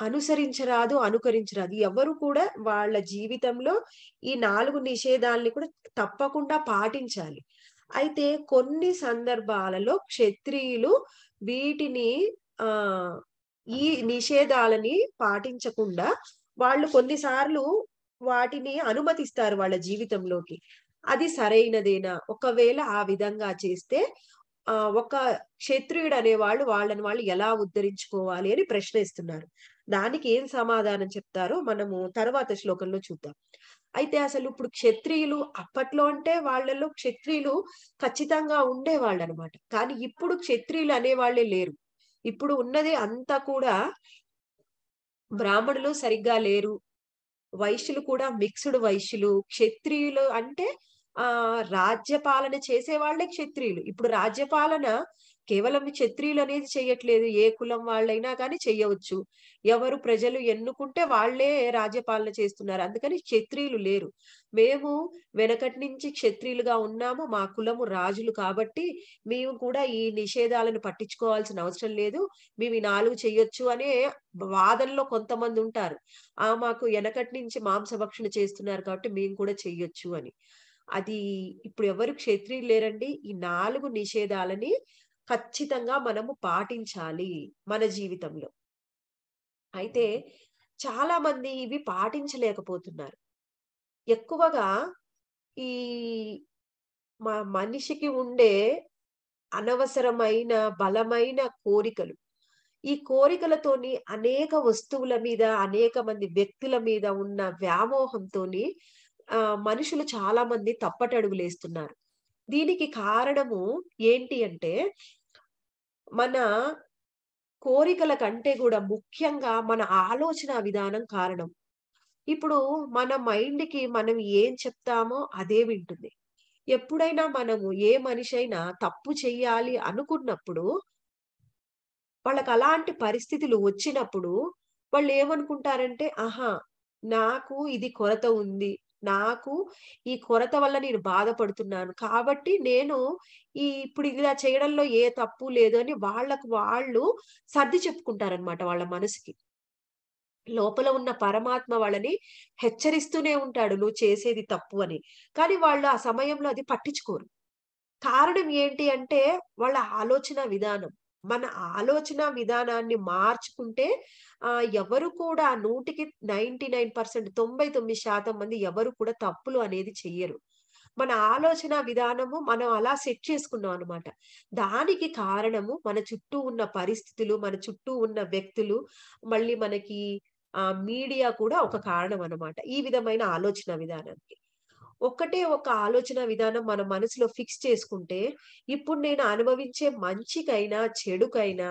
అనుసరించరాదు అనుకరించరాదు ఎవరు కూడా వాళ్ళ జీవితంలో ఈ నాలుగు నిషేధాలని కూడా తప్పకుండా పాటించాలి అయితే కొన్ని సందర్భాలలో క్షత్రియులు వీటిని ఆ ఈ నిషేధాలని పాటించకుండా వాళ్ళు కొన్నిసార్లు వాటిని అనుమతిస్తారు వాళ్ళ జీవితంలోకి అది సరైనదేనా ఒకవేళ ఆ విధంగా చేస్తే ఆ ఒక క్షత్రియుడు అనేవాళ్ళు వాళ్ళని వాళ్ళు ఎలా ఉద్ధరించుకోవాలి అని ప్రశ్నిస్తున్నారు దానికి ఏం సమాధానం చెప్తారో మనము తర్వాత శ్లోకంలో చూద్దాం అయితే అసలు ఇప్పుడు క్షత్రియులు అప్పట్లో అంటే వాళ్ళలో క్షత్రియులు ఖచ్చితంగా ఉండేవాళ్ళు అనమాట కానీ ఇప్పుడు క్షత్రియులు అనేవాళ్లే లేరు ఇప్పుడు ఉన్నది అంతా కూడా బ్రాహ్మణులు సరిగ్గా లేరు వైశ్యులు కూడా మిక్స్డ్ వైశ్యులు క్షత్రియులు అంటే ఆ రాజ్యపాలన చేసే వాళ్ళే క్షత్రియులు ఇప్పుడు రాజ్యపాలన కేవలం క్షత్రియులు అనేది చేయట్లేదు ఏ కులం వాళ్ళైనా కానీ చేయవచ్చు ఎవరు ప్రజలు ఎన్నుకుంటే వాళ్లే రాజ్యపాలన చేస్తున్నారు అందుకని క్షత్రియులు లేరు మేము వెనకటి నుంచి క్షత్రియులుగా ఉన్నాము మా కులము రాజులు కాబట్టి మేము కూడా ఈ నిషేధాలను పట్టించుకోవాల్సిన అవసరం లేదు మేము ఈ నాలుగు చేయొచ్చు అనే వాదనలో కొంతమంది ఉంటారు ఆ మాకు వెనకటి నుంచి మాంసభక్షణ చేస్తున్నారు కాబట్టి మేము కూడా చెయ్యొచ్చు అని అది ఇప్పుడు ఎవరు క్షత్రియులు లేరండి ఈ నాలుగు నిషేధాలని ఖచ్చితంగా మనము పాటించాలి మన జీవితంలో అయితే చాలా మంది ఇవి పాటించలేకపోతున్నారు ఎక్కువగా ఈ మా మనిషికి ఉండే అనవసరమైన బలమైన కోరికలు ఈ కోరికలతోని అనేక వస్తువుల మీద అనేక మంది వ్యక్తుల మీద ఉన్న వ్యామోహంతో మనుషులు చాలా మంది తప్పటడుగులేస్తున్నారు దీనికి కారణము ఏంటి అంటే మన కోరికల కంటే కూడా ముఖ్యంగా మన ఆలోచన విధానం కారణం ఇప్పుడు మన మైండ్కి మనం ఏం చెప్తామో అదే వింటుంది ఎప్పుడైనా మనము ఏ మనిషి అయినా తప్పు చెయ్యాలి అనుకున్నప్పుడు వాళ్ళకి అలాంటి పరిస్థితులు వచ్చినప్పుడు వాళ్ళు ఏమనుకుంటారంటే ఆహా నాకు ఇది కొరత ఉంది నాకు ఈ కొరత వల్ల నేను బాధపడుతున్నాను కాబట్టి నేను ఈ ఇప్పుడు ఇలా చేయడంలో ఏ తప్పు లేదు అని వాళ్ళకు వాళ్ళు సర్ది చెప్పుకుంటారనమాట వాళ్ళ మనసుకి లోపల ఉన్న పరమాత్మ వాళ్ళని హెచ్చరిస్తూనే ఉంటాడు నువ్వు చేసేది తప్పు అని కానీ వాళ్ళు ఆ సమయంలో అది పట్టించుకోరు కారణం ఏంటి అంటే వాళ్ళ ఆలోచన విధానం మన ఆలోచన విధానాన్ని మార్చుకుంటే ఆ ఎవరు కూడా నూటికి నైన్టీ నైన్ పర్సెంట్ తొంభై తొమ్మిది శాతం మంది ఎవరు కూడా తప్పులు అనేది చెయ్యరు మన ఆలోచన విధానము మనం అలా సెట్ చేసుకున్నాం అనమాట దానికి కారణము మన చుట్టూ ఉన్న పరిస్థితులు మన చుట్టూ ఉన్న వ్యక్తులు మళ్ళీ మనకి ఆ మీడియా కూడా ఒక కారణం అనమాట ఈ విధమైన ఆలోచన విధానానికి ఒక్కటే ఒక ఆలోచన విధానం మన మనసులో ఫిక్స్ చేసుకుంటే ఇప్పుడు నేను అనుభవించే మంచికైనా చెడుకైనా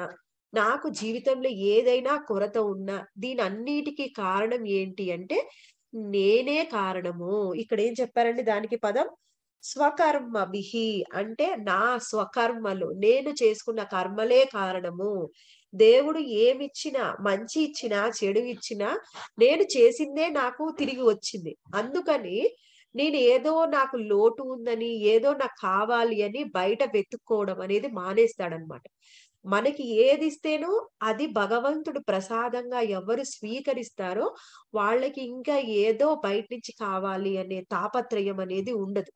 నాకు జీవితంలో ఏదైనా కొరత ఉన్నా దీని అన్నిటికీ కారణం ఏంటి అంటే నేనే కారణము ఇక్కడ ఏం చెప్పారండి దానికి పదం స్వకర్మ విహి అంటే నా స్వకర్మలు నేను చేసుకున్న కర్మలే కారణము దేవుడు ఏమిచ్చినా మంచి ఇచ్చినా చెడు ఇచ్చినా నేను చేసిందే నాకు తిరిగి వచ్చింది అందుకని నేను ఏదో నాకు లోటు ఉందని ఏదో నాకు కావాలి అని బయట వెతుక్కోవడం అనేది మానేస్తాడనమాట మనకి ఏది ఇస్తేనో అది భగవంతుడు ప్రసాదంగా ఎవరు స్వీకరిస్తారో వాళ్ళకి ఇంకా ఏదో బయట నుంచి కావాలి అనే తాపత్రయం అనేది ఉండదు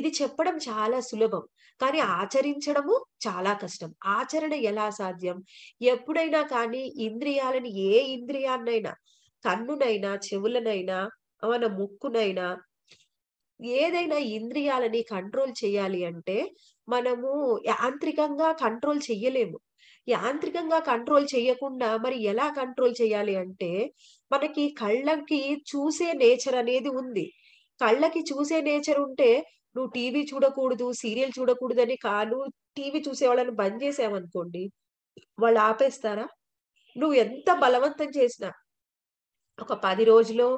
ఇది చెప్పడం చాలా సులభం కానీ ఆచరించడము చాలా కష్టం ఆచరణ ఎలా సాధ్యం ఎప్పుడైనా కానీ ఇంద్రియాలని ఏ ఇంద్రియాన్నైనా కన్నునైనా చెవులనైనా మన ముక్కునైనా ఏదైనా ఇంద్రియాలని కంట్రోల్ చేయాలి అంటే మనము యాంత్రికంగా కంట్రోల్ చెయ్యలేము యాంత్రికంగా కంట్రోల్ చేయకుండా మరి ఎలా కంట్రోల్ చేయాలి అంటే మనకి కళ్ళకి చూసే నేచర్ అనేది ఉంది కళ్ళకి చూసే నేచర్ ఉంటే నువ్వు టీవీ చూడకూడదు సీరియల్ చూడకూడదు అని కాను టీవీ చూసే వాళ్ళని బంద్ చేసామనుకోండి వాళ్ళు ఆపేస్తారా నువ్వు ఎంత బలవంతం చేసినా ఒక పది రోజులో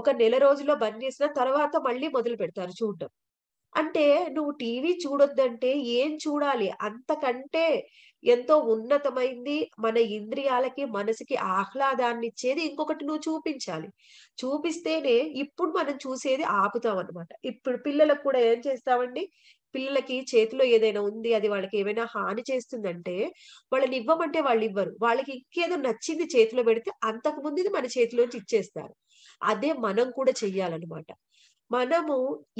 ఒక నెల రోజుల్లో బంద్ చేసిన తర్వాత మళ్ళీ మొదలు పెడతారు చూడటం అంటే నువ్వు టీవీ చూడొద్దంటే ఏం చూడాలి అంతకంటే ఎంతో ఉన్నతమైంది మన ఇంద్రియాలకి మనసుకి ఆహ్లాదాన్ని ఇచ్చేది ఇంకొకటి నువ్వు చూపించాలి చూపిస్తేనే ఇప్పుడు మనం చూసేది ఆపుతాం అనమాట ఇప్పుడు పిల్లలకు కూడా ఏం చేస్తామండి పిల్లలకి చేతిలో ఏదైనా ఉంది అది వాళ్ళకి ఏమైనా హాని చేస్తుందంటే వాళ్ళని ఇవ్వమంటే వాళ్ళు ఇవ్వరు వాళ్ళకి ఇంకేదో నచ్చింది చేతిలో పెడితే అంతకు ముందుది మన చేతిలోంచి ఇచ్చేస్తారు అదే మనం కూడా చెయ్యాలన్నమాట మనము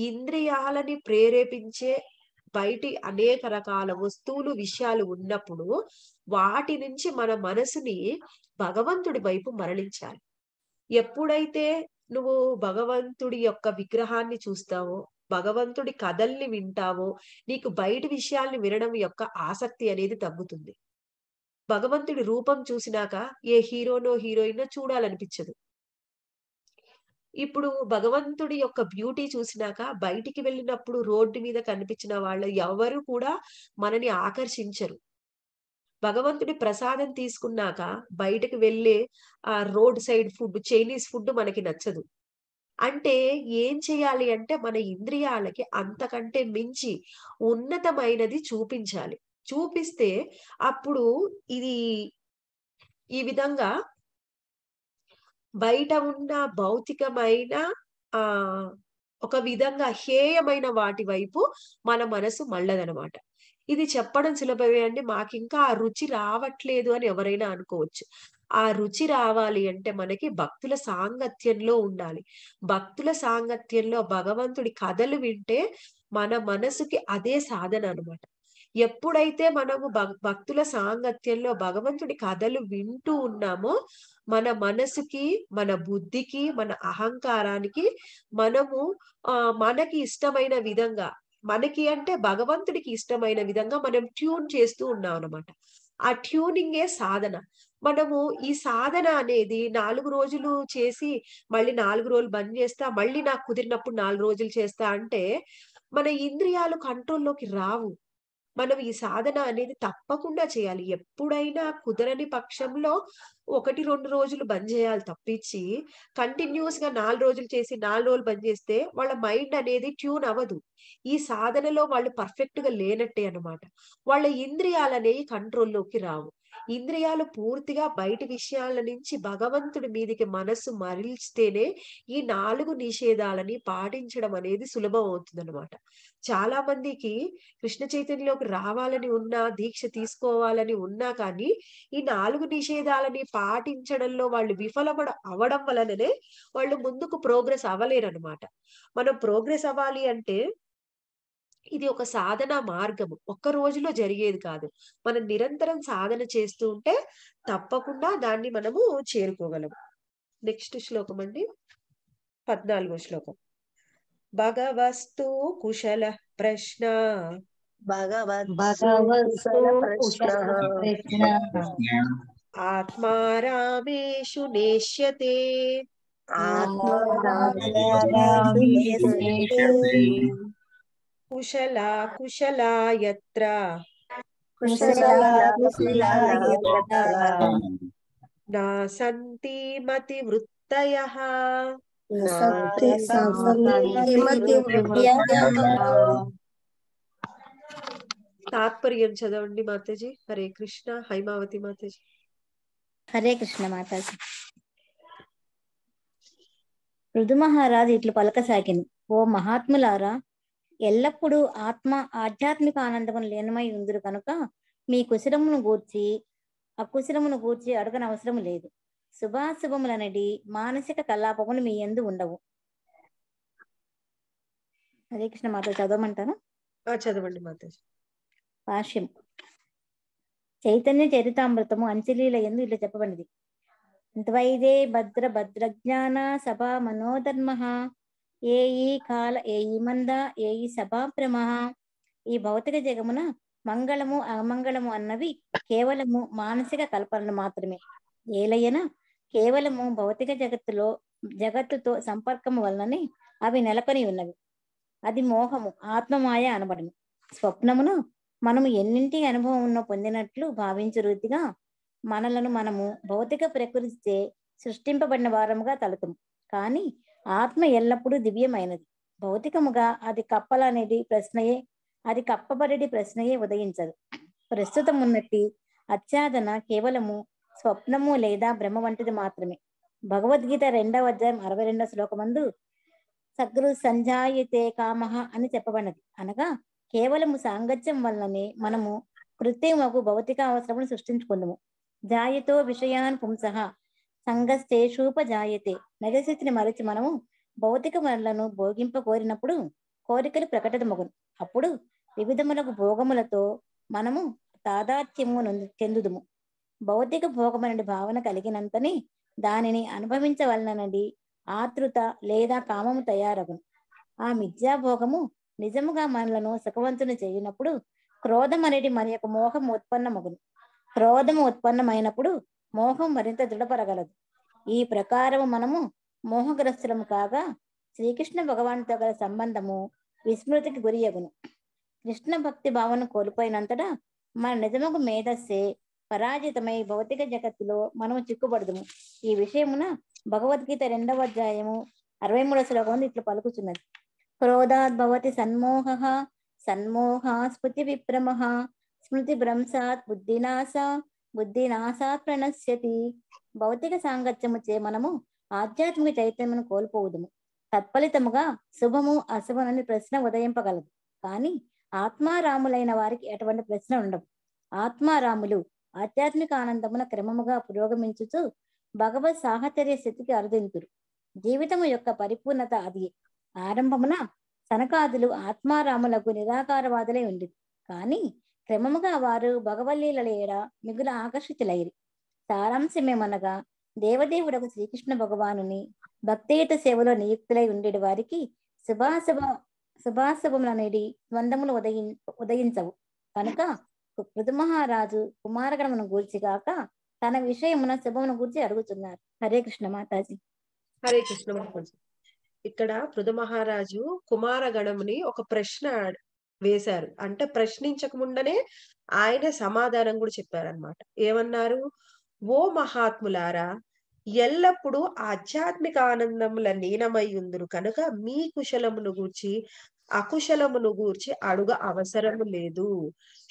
ఇంద్రియాలని ప్రేరేపించే బయటి అనేక రకాల వస్తువులు విషయాలు ఉన్నప్పుడు వాటి నుంచి మన మనసుని భగవంతుడి వైపు మరణించాలి ఎప్పుడైతే నువ్వు భగవంతుడి యొక్క విగ్రహాన్ని చూస్తావో భగవంతుడి కథల్ని వింటావో నీకు బయటి విషయాల్ని వినడం యొక్క ఆసక్తి అనేది తగ్గుతుంది భగవంతుడి రూపం చూసినాక ఏ హీరోనో హీరోయినో చూడాలనిపించదు ఇప్పుడు భగవంతుడి యొక్క బ్యూటీ చూసినాక బయటికి వెళ్ళినప్పుడు రోడ్డు మీద కనిపించిన వాళ్ళు ఎవరు కూడా మనని ఆకర్షించరు భగవంతుడి ప్రసాదం తీసుకున్నాక బయటకు వెళ్ళే ఆ road side food Chinese food మనకి నచ్చదు అంటే ఏం చేయాలి అంటే మన ఇంద్రియాలకి అంతకంటే మించి ఉన్నతమైనది చూపించాలి చూపిస్తే అప్పుడు ఇది ఈ విధంగా బయట ఉన్న భౌతికమైన ఆ ఒక విధంగా హేయమైన వాటి వైపు మన మనసు మళ్ళదనమాట ఇది చెప్పడం సులభమే అండి మాకు ఇంకా ఆ రుచి రావట్లేదు అని ఎవరైనా అనుకోవచ్చు ఆ రుచి రావాలి అంటే మనకి భక్తుల సాంగత్యంలో ఉండాలి భక్తుల సాంగత్యంలో భగవంతుడి కథలు వింటే మన మనసుకి అదే సాధన అనమాట ఎప్పుడైతే మనము భక్తుల సాంగత్యంలో భగవంతుడి కథలు వింటూ ఉన్నామో మన మనసుకి మన బుద్ధికి మన అహంకారానికి మనము ఆ మనకి ఇష్టమైన విధంగా మనకి అంటే భగవంతుడికి ఇష్టమైన విధంగా మనం ట్యూన్ చేస్తూ ఉన్నాం అనమాట ఆ ట్యూనింగే సాధన మనము ఈ సాధన అనేది నాలుగు రోజులు చేసి మళ్ళీ నాలుగు రోజులు బంద్ చేస్తా మళ్ళీ నాకు కుదిరినప్పుడు నాలుగు రోజులు చేస్తా అంటే మన ఇంద్రియాలు కంట్రోల్లోకి రావు మనం ఈ సాధన అనేది తప్పకుండా చేయాలి ఎప్పుడైనా కుదరని పక్షంలో ఒకటి రెండు రోజులు బంద్ చేయాలి తప్పించి కంటిన్యూస్ గా నాలుగు రోజులు చేసి నాలుగు రోజులు బంద్ చేస్తే వాళ్ళ మైండ్ అనేది ట్యూన్ అవ్వదు ఈ సాధనలో వాళ్ళు పర్ఫెక్ట్ గా లేనట్టే అనమాట వాళ్ళ ఇంద్రియాలనేవి కంట్రోల్లోకి రావు ఇంద్రియాలు పూర్తిగా బయట విషయాల నుంచి భగవంతుడి మీదికి మనస్సు మరల్చితేనే ఈ నాలుగు నిషేధాలని పాటించడం అనేది సులభం అనమాట చాలా మందికి కృష్ణ చైతన్యంలోకి రావాలని ఉన్నా దీక్ష తీసుకోవాలని ఉన్నా కానీ ఈ నాలుగు నిషేధాలని పాటించడంలో వాళ్ళు విఫలపడ అవడం వలననే వాళ్ళు ముందుకు ప్రోగ్రెస్ అవ్వలేరు అనమాట మనం ప్రోగ్రెస్ అవ్వాలి అంటే ఇది ఒక సాధన మార్గము ఒక్క రోజులో జరిగేది కాదు మనం నిరంతరం సాధన చేస్తూ ఉంటే తప్పకుండా దాన్ని మనము చేరుకోగలము నెక్స్ట్ శ్లోకం అండి పద్నాలుగో శ్లోకం భగవస్తు కుశల ప్రశ్న ఆత్మా రామేషు నేష్యతే कुशला कुशला यत्र न सन्ति मतिवृत्तयः तात्पर्य चदवंडी माताजी हरे कृष्ण हैमावती माताजी हरे कृष्ण माताजी రుదు మహారాజు ఇట్లు పలకసాగిను ఓ మహాత్ములారా ఎల్లప్పుడూ ఆత్మ ఆధ్యాత్మిక ఆనందమును లీనమై ఉందిరు కనుక మీ కుశలమును గూర్చి అకుశలమును గూర్చి అడగనవసరం లేదు శుభాశుభములనేది మానసిక కల్లాపములు మీ ఎందు ఉండవు హరే కృష్ణ మాత చదవమంటాను చదవండి మాత భాష్యం చైతన్య చరితామృతము అంచలీల ఎందు ఇట్లా చెప్పబడింది ద్వైదే భద్ర భద్రజ్ఞాన సభా మనోధర్మ ఏ ఈ కాల ఏ ఈ మంద ఏ ఈ సభాప్రమ ఈ భౌతిక జగమున మంగళము అమంగళము అన్నవి కేవలము మానసిక కల్పనలు మాత్రమే ఏలయన కేవలము భౌతిక జగత్తులో జగత్తుతో సంపర్కము వలననే అవి నెలకొని ఉన్నవి అది మోహము ఆత్మమాయ అనబడను స్వప్నమును మనము ఎన్నింటి అనుభవంలో పొందినట్లు భావించు రీతిగా మనలను మనము భౌతిక ప్రకృతిచే సృష్టింపబడిన వారముగా తలతము కానీ ఆత్మ ఎల్లప్పుడూ దివ్యమైనది భౌతికముగా అది కప్పలనేది ప్రశ్నయే అది కప్పబడేది ప్రశ్నయే ఉదయించదు ప్రస్తుతం ఉన్నట్టు అత్యాధన కేవలము స్వప్నము లేదా భ్రమ వంటిది మాత్రమే భగవద్గీత రెండవ అధ్యాయం అరవై రెండవ శ్లోకమందు సగ్రు సంజాయితే కామహ అని చెప్పబడినది అనగా కేవలము సాంగత్యం వల్లనే మనము కృత్రిమకు భౌతిక అవసరమును సృష్టించుకుందుము జాయతో విషయాన్ పుంసహ సంగస్తేషూపజాయతే నిజస్థితిని మరచి మనము భౌతిక మనలను భోగింప కోరినప్పుడు కోరికలు ప్రకటితమగును అప్పుడు వివిధములకు భోగములతో మనము తాదాత్యము చెందుదుము భౌతిక భోగమనడి భావన కలిగినంతని దానిని అనుభవించవలననడి ఆతృత లేదా కామము తయారగును ఆ మిథ్యాభోగము నిజముగా మనలను సుఖవంతుని చేయనప్పుడు క్రోధం అనేది మన యొక్క మోహం ఉత్పన్నమగును క్రోధము ఉత్పన్నమైనప్పుడు మోహం మరింత దృఢపరగలదు ఈ ప్రకారము మనము మోహగ్రస్తులము కాగా శ్రీకృష్ణ భగవానుతో గల సంబంధము విస్మృతికి గురియగును కృష్ణ భక్తి భావన కోల్పోయినంతటా మన నిజముకు మేధస్సే పరాజితమై భౌతిక జగత్తులో మనము చిక్కుబడదుము ఈ విషయమున భగవద్గీత రెండవ అధ్యాయము అరవై మూడో శ్లోకం ఇట్లా పలుకుతున్నది క్రోధాద్భవతి భవతి సన్మోహ సన్మోహ స్మృతి విప్రమ స్మృతి భ్రంశాత్ బుద్ధినాశ బుద్ధి నాశా ప్రణశ్యతి భౌతిక సాంగత్యము చే మనము ఆధ్యాత్మిక చైతన్యమును కోల్పోవుదుము తత్ఫలితముగా శుభము అశుభమని ప్రశ్న ఉదయింపగలదు కానీ ఆత్మారాములైన వారికి ఎటువంటి ప్రశ్న ఉండవు ఆత్మారాములు ఆధ్యాత్మిక ఆనందమున క్రమముగా పురోగమించుచు భగవత్ సాహచర్య స్థితికి అరుదింతురు జీవితము యొక్క పరిపూర్ణత అది ఆరంభమున సనకాదులు ఆత్మారాములకు నిరాకారవాదులై ఉండి కానీ క్రమముగా వారు భగవల్లీలయడ మిగుల ఆకర్షితులైరి సారాంశమేమనగా దేవదేవుడకు శ్రీకృష్ణ భగవానుని భక్తియుత సేవలో నియుక్తులై ఉండేటి వారికి శుభాశుభ శుభాశుభములనేది ద్వందములు ఉదయి ఉదయించవు కనుక మహారాజు కుమారగణమును కాక తన విషయమున శుభమును గురించి అడుగుతున్నారు హరే కృష్ణ మాతాజీ హరే కృష్ణ మాతాజీ ఇక్కడ పృథు మహారాజు కుమారగణముని ఒక ప్రశ్న వేశారు అంటే ప్రశ్నించక ముందనే ఆయన సమాధానం కూడా చెప్పారనమాట ఏమన్నారు ఓ మహాత్ములారా ఎల్లప్పుడూ ఆధ్యాత్మిక ఆనందముల నీనమై ఉందరు కనుక మీ కుశలమును గూర్చి అకుశలమును గూర్చి అడుగ అవసరము లేదు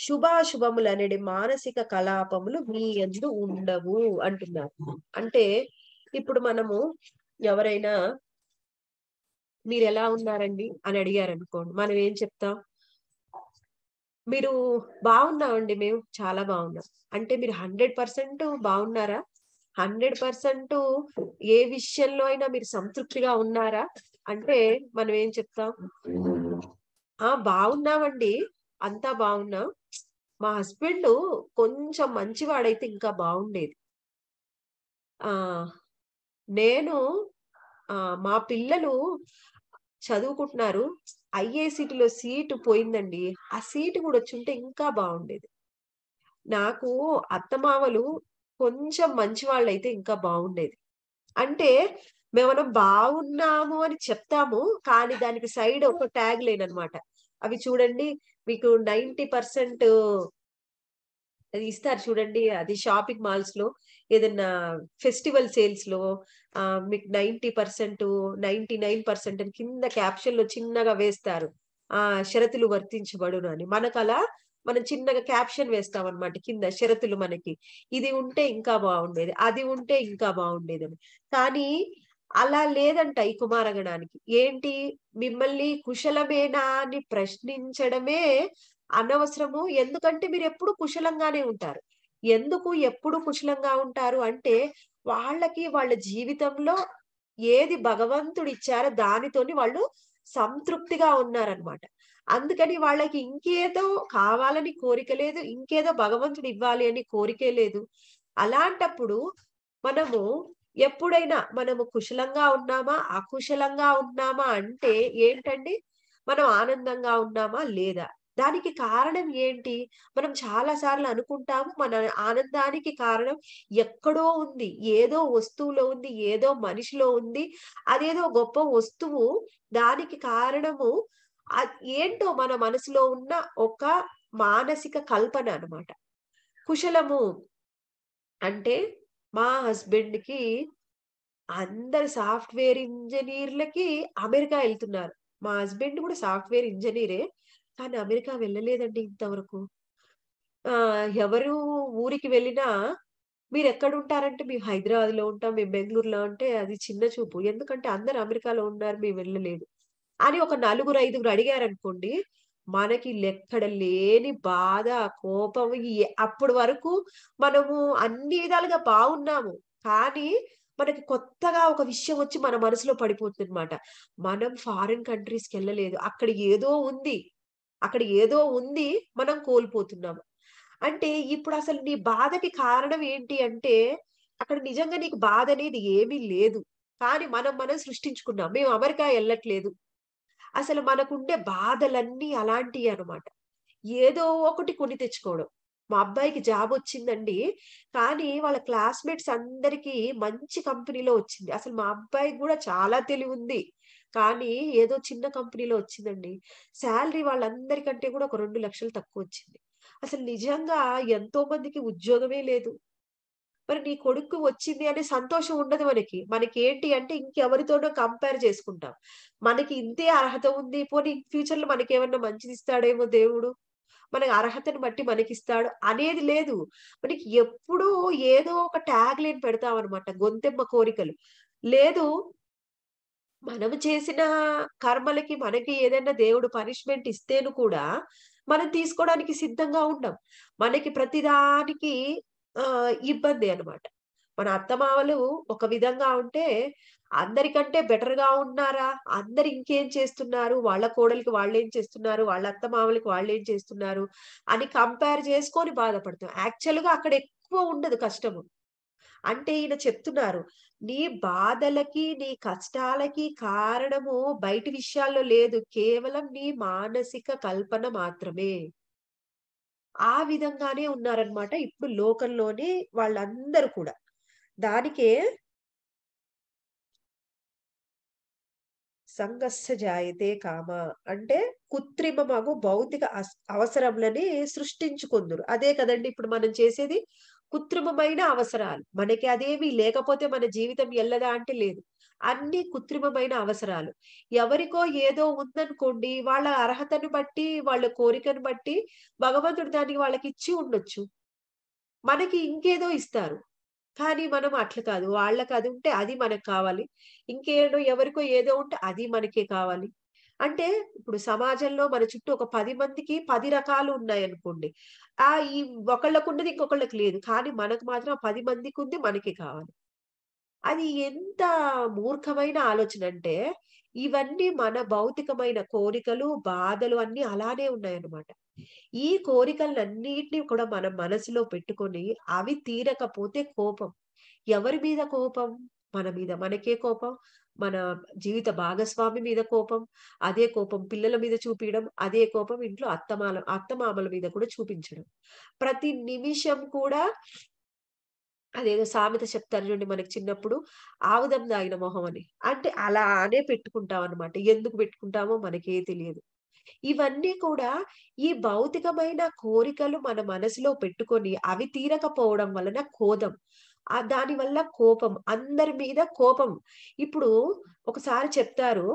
శుభాశుభములు అనేది మానసిక కలాపములు మీ ఎందు ఉండవు అంటున్నారు అంటే ఇప్పుడు మనము ఎవరైనా మీరు ఎలా ఉన్నారండి అని అడిగారనుకోండి మనం ఏం చెప్తాం మీరు బాగున్నామండి మేము చాలా బాగున్నాం అంటే మీరు హండ్రెడ్ పర్సెంట్ బాగున్నారా హండ్రెడ్ పర్సెంట్ ఏ విషయంలో అయినా మీరు సంతృప్తిగా ఉన్నారా అంటే మనం ఏం చెప్తాం ఆ బాగున్నామండి అంతా బాగున్నాం మా హస్బెండ్ కొంచెం మంచివాడైతే ఇంకా బాగుండేది ఆ నేను మా పిల్లలు చదువుకుంటున్నారు ఐఏసీటీలో సీటు పోయిందండి ఆ సీటు కూడా వచ్చింటే ఇంకా బాగుండేది నాకు అత్తమావలు కొంచెం మంచి అయితే ఇంకా బాగుండేది అంటే మనం బాగున్నాము అని చెప్తాము కానీ దానికి సైడ్ ఒక ట్యాగ్ లైన్ అనమాట అవి చూడండి మీకు నైంటీ పర్సెంట్ ఇస్తారు చూడండి అది షాపింగ్ మాల్స్ లో ఏదన్నా ఫెస్టివల్ సేల్స్ లో మీకు ninety percent ninety nine percent అని కింద క్యాప్షన్ లో చిన్నగా వేస్తారు ఆ షరతులు వర్తించబడును అని మనకు అలా మనం చిన్నగా క్యాప్షన్ వేస్తాం అనమాట కింద షరతులు మనకి ఇది ఉంటే ఇంకా బాగుండేది అది ఉంటే ఇంకా బాగుండేది అని కానీ అలా లేదంట ఈ కుమారగణానికి ఏంటి మిమ్మల్ని కుశలమేనా అని ప్రశ్నించడమే అనవసరము ఎందుకంటే మీరు ఎప్పుడు కుశలంగానే ఉంటారు ఎందుకు ఎప్పుడు కుశలంగా ఉంటారు అంటే వాళ్ళకి వాళ్ళ జీవితంలో ఏది భగవంతుడు ఇచ్చారో దానితోని వాళ్ళు సంతృప్తిగా ఉన్నారనమాట అందుకని వాళ్ళకి ఇంకేదో కావాలని కోరిక లేదు ఇంకేదో భగవంతుడు ఇవ్వాలి అని కోరికే లేదు అలాంటప్పుడు మనము ఎప్పుడైనా మనము కుశలంగా ఉన్నామా అకుశలంగా ఉన్నామా అంటే ఏంటండి మనం ఆనందంగా ఉన్నామా లేదా దానికి కారణం ఏంటి మనం చాలా సార్లు అనుకుంటాము మన ఆనందానికి కారణం ఎక్కడో ఉంది ఏదో వస్తువులో ఉంది ఏదో మనిషిలో ఉంది అదేదో గొప్ప వస్తువు దానికి కారణము ఏంటో మన మనసులో ఉన్న ఒక మానసిక కల్పన అనమాట కుశలము అంటే మా హస్బెండ్ కి అందరు సాఫ్ట్వేర్ ఇంజనీర్లకి అమెరికా వెళ్తున్నారు మా హస్బెండ్ కూడా సాఫ్ట్వేర్ ఇంజనీరే కానీ అమెరికా వెళ్ళలేదండి ఇంతవరకు ఆ ఎవరు ఊరికి వెళ్ళినా మీరు ఎక్కడ ఉంటారంటే మేము హైదరాబాద్ లో ఉంటాం మేము బెంగళూరులో అంటే అది చిన్న చూపు ఎందుకంటే అందరు అమెరికాలో ఉన్నారు మేము వెళ్ళలేదు అని ఒక నలుగురు ఐదుగురు అడిగారనుకోండి మనకి లెక్కడ లేని బాధ కోపం అప్పటి వరకు మనము అన్ని విధాలుగా బాగున్నాము కానీ మనకి కొత్తగా ఒక విషయం వచ్చి మన మనసులో పడిపోతుంది అనమాట మనం ఫారిన్ కంట్రీస్కి వెళ్ళలేదు అక్కడ ఏదో ఉంది అక్కడ ఏదో ఉంది మనం కోల్పోతున్నాము అంటే ఇప్పుడు అసలు నీ బాధకి కారణం ఏంటి అంటే అక్కడ నిజంగా నీకు బాధ అనేది ఏమీ లేదు కానీ మనం మనం సృష్టించుకున్నాం మేము అమెరికా వెళ్ళట్లేదు అసలు మనకుండే బాధలన్నీ అలాంటివి అనమాట ఏదో ఒకటి కొని తెచ్చుకోవడం మా అబ్బాయికి జాబ్ వచ్చిందండి కానీ వాళ్ళ క్లాస్మేట్స్ అందరికీ మంచి కంపెనీలో వచ్చింది అసలు మా అబ్బాయికి కూడా చాలా తెలివి ఉంది కానీ ఏదో చిన్న కంపెనీలో వచ్చిందండి శాలరీ వాళ్ళందరికంటే కూడా ఒక రెండు లక్షలు తక్కువ వచ్చింది అసలు నిజంగా ఎంతో మందికి ఉద్యోగమే లేదు మరి నీ కొడుకు వచ్చింది అనే సంతోషం ఉండదు మనకి మనకి ఏంటి అంటే ఇంకెవరితోనో కంపేర్ చేసుకుంటాం మనకి ఇంతే అర్హత ఉంది పోనీ ఫ్యూచర్ లో మనకేమన్నా మంచిది ఇస్తాడేమో దేవుడు మన అర్హతను బట్టి మనకిస్తాడు అనేది లేదు మనకి ఎప్పుడూ ఏదో ఒక ట్యాగ్ లైన్ పెడతాం అనమాట గొంతెమ్మ కోరికలు లేదు మనము చేసిన కర్మలకి మనకి ఏదైనా దేవుడు పనిష్మెంట్ ఇస్తేను కూడా మనం తీసుకోవడానికి సిద్ధంగా ఉండం మనకి ప్రతిదానికి ఇబ్బంది అనమాట మన అత్తమామలు ఒక విధంగా ఉంటే అందరికంటే బెటర్ గా ఉన్నారా అందరు ఇంకేం చేస్తున్నారు వాళ్ళ కోడలికి వాళ్ళు ఏం చేస్తున్నారు వాళ్ళ అత్తమావలకి వాళ్ళు ఏం చేస్తున్నారు అని కంపేర్ చేసుకొని బాధపడతాం యాక్చువల్ గా అక్కడ ఎక్కువ ఉండదు కష్టము అంటే ఈయన చెప్తున్నారు నీ బాధలకి నీ కష్టాలకి కారణము బయటి విషయాల్లో లేదు కేవలం నీ మానసిక కల్పన మాత్రమే ఆ విధంగానే ఉన్నారనమాట ఇప్పుడు లోకంలోనే వాళ్ళందరూ కూడా దానికే సంగస్స జాయితే కామ అంటే కృత్రిమమగు భౌతిక అవసరములని సృష్టించుకుందరు అదే కదండి ఇప్పుడు మనం చేసేది కృత్రిమమైన అవసరాలు మనకి అదేమి లేకపోతే మన జీవితం ఎల్లదా అంటే లేదు అన్ని కృత్రిమమైన అవసరాలు ఎవరికో ఏదో ఉందనుకోండి వాళ్ళ అర్హతను బట్టి వాళ్ళ కోరికను బట్టి భగవంతుడు దానికి వాళ్ళకి ఇచ్చి ఉండొచ్చు మనకి ఇంకేదో ఇస్తారు కానీ మనం అట్లా కాదు వాళ్ళకి అది ఉంటే అది మనకు కావాలి ఇంకేదో ఎవరికో ఏదో ఉంటే అది మనకే కావాలి అంటే ఇప్పుడు సమాజంలో మన చుట్టూ ఒక పది మందికి పది రకాలు ఉన్నాయి అనుకోండి ఆ ఈ ఒకళ్ళకు ఉన్నది ఇంకొకళ్ళకి లేదు కానీ మనకు మాత్రం పది మందికి ఉంది మనకి కావాలి అది ఎంత మూర్ఖమైన ఆలోచన అంటే ఇవన్నీ మన భౌతికమైన కోరికలు బాధలు అన్ని అలానే ఉన్నాయన్నమాట ఈ కోరికలన్నిటినీ కూడా మనం మనసులో పెట్టుకొని అవి తీరకపోతే కోపం ఎవరి మీద కోపం మన మీద మనకే కోపం మన జీవిత భాగస్వామి మీద కోపం అదే కోపం పిల్లల మీద చూపించడం అదే కోపం ఇంట్లో అత్తమాల అత్తమామల మీద కూడా చూపించడం ప్రతి నిమిషం కూడా అదేదో సామెత చెప్తారు చూడండి మనకి చిన్నప్పుడు ఆవుదం దాగిన మొహం అని అంటే అలానే పెట్టుకుంటాం అనమాట ఎందుకు పెట్టుకుంటామో మనకే తెలియదు ఇవన్నీ కూడా ఈ భౌతికమైన కోరికలు మన మనసులో పెట్టుకొని అవి తీరకపోవడం వలన కోదం ఆ దాని వల్ల కోపం అందరి మీద కోపం ఇప్పుడు ఒకసారి చెప్తారు